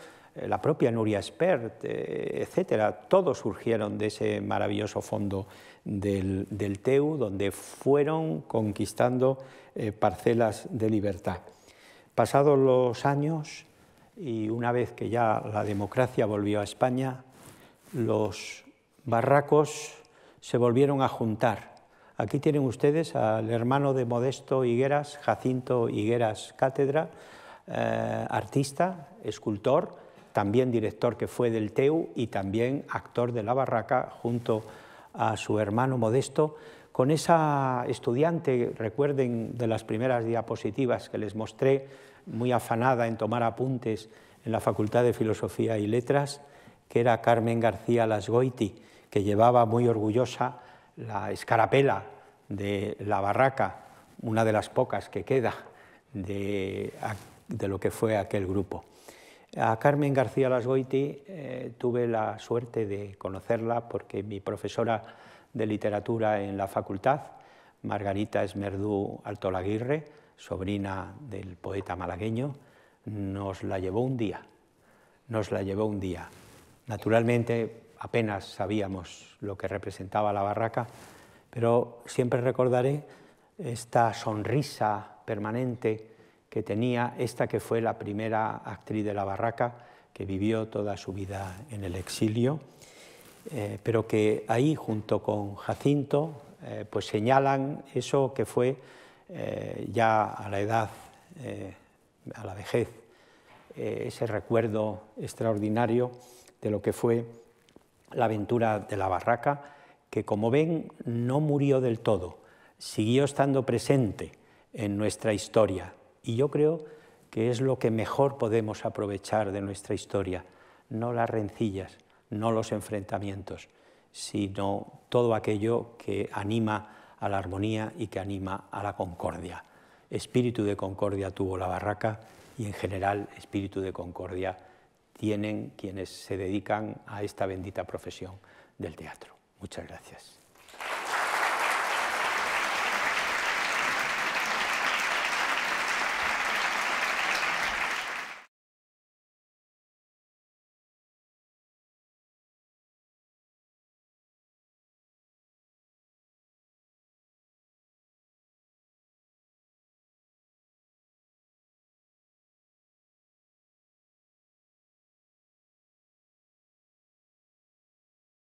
la propia Nuria Espert, etcétera, todos surgieron de ese maravilloso fondo del, TEU, donde fueron conquistando eh, parcelas de libertad. Pasados los años y una vez que ya la democracia volvió a España, los barracos se volvieron a juntar. Aquí tienen ustedes al hermano de Modesto Higueras, Jacinto Higueras Cátedra, eh, artista, escultor, también director que fue del TEU y también actor de la barraca junto a a su hermano Modesto con esa estudiante, recuerden de las primeras diapositivas que les mostré, muy afanada en tomar apuntes en la Facultad de Filosofía y Letras, que era Carmen García Lasgoiti, que llevaba muy orgullosa la escarapela de la barraca, una de las pocas que queda de, de lo que fue aquel grupo. A Carmen García Lasgoiti eh, tuve la suerte de conocerla porque mi profesora de literatura en la facultad, Margarita Esmerdú Altolaguirre, sobrina del poeta malagueño, nos la llevó un día. Nos la llevó un día. Naturalmente apenas sabíamos lo que representaba la barraca, pero siempre recordaré esta sonrisa permanente que tenía esta que fue la primera actriz de la barraca, que vivió toda su vida en el exilio, eh, pero que ahí junto con Jacinto eh, pues señalan eso que fue eh, ya a la edad, a la vejez, ese recuerdo extraordinario de lo que fue la aventura de la barraca, que como ven no murió del todo, siguió estando presente en nuestra historia, y yo creo que es lo que mejor podemos aprovechar de nuestra historia, no las rencillas, no los enfrentamientos, sino todo aquello que anima a la armonía y que anima a la concordia. Espíritu de concordia tuvo la barraca y en general espíritu de concordia tienen quienes se dedican a esta bendita profesión del teatro. Muchas gracias.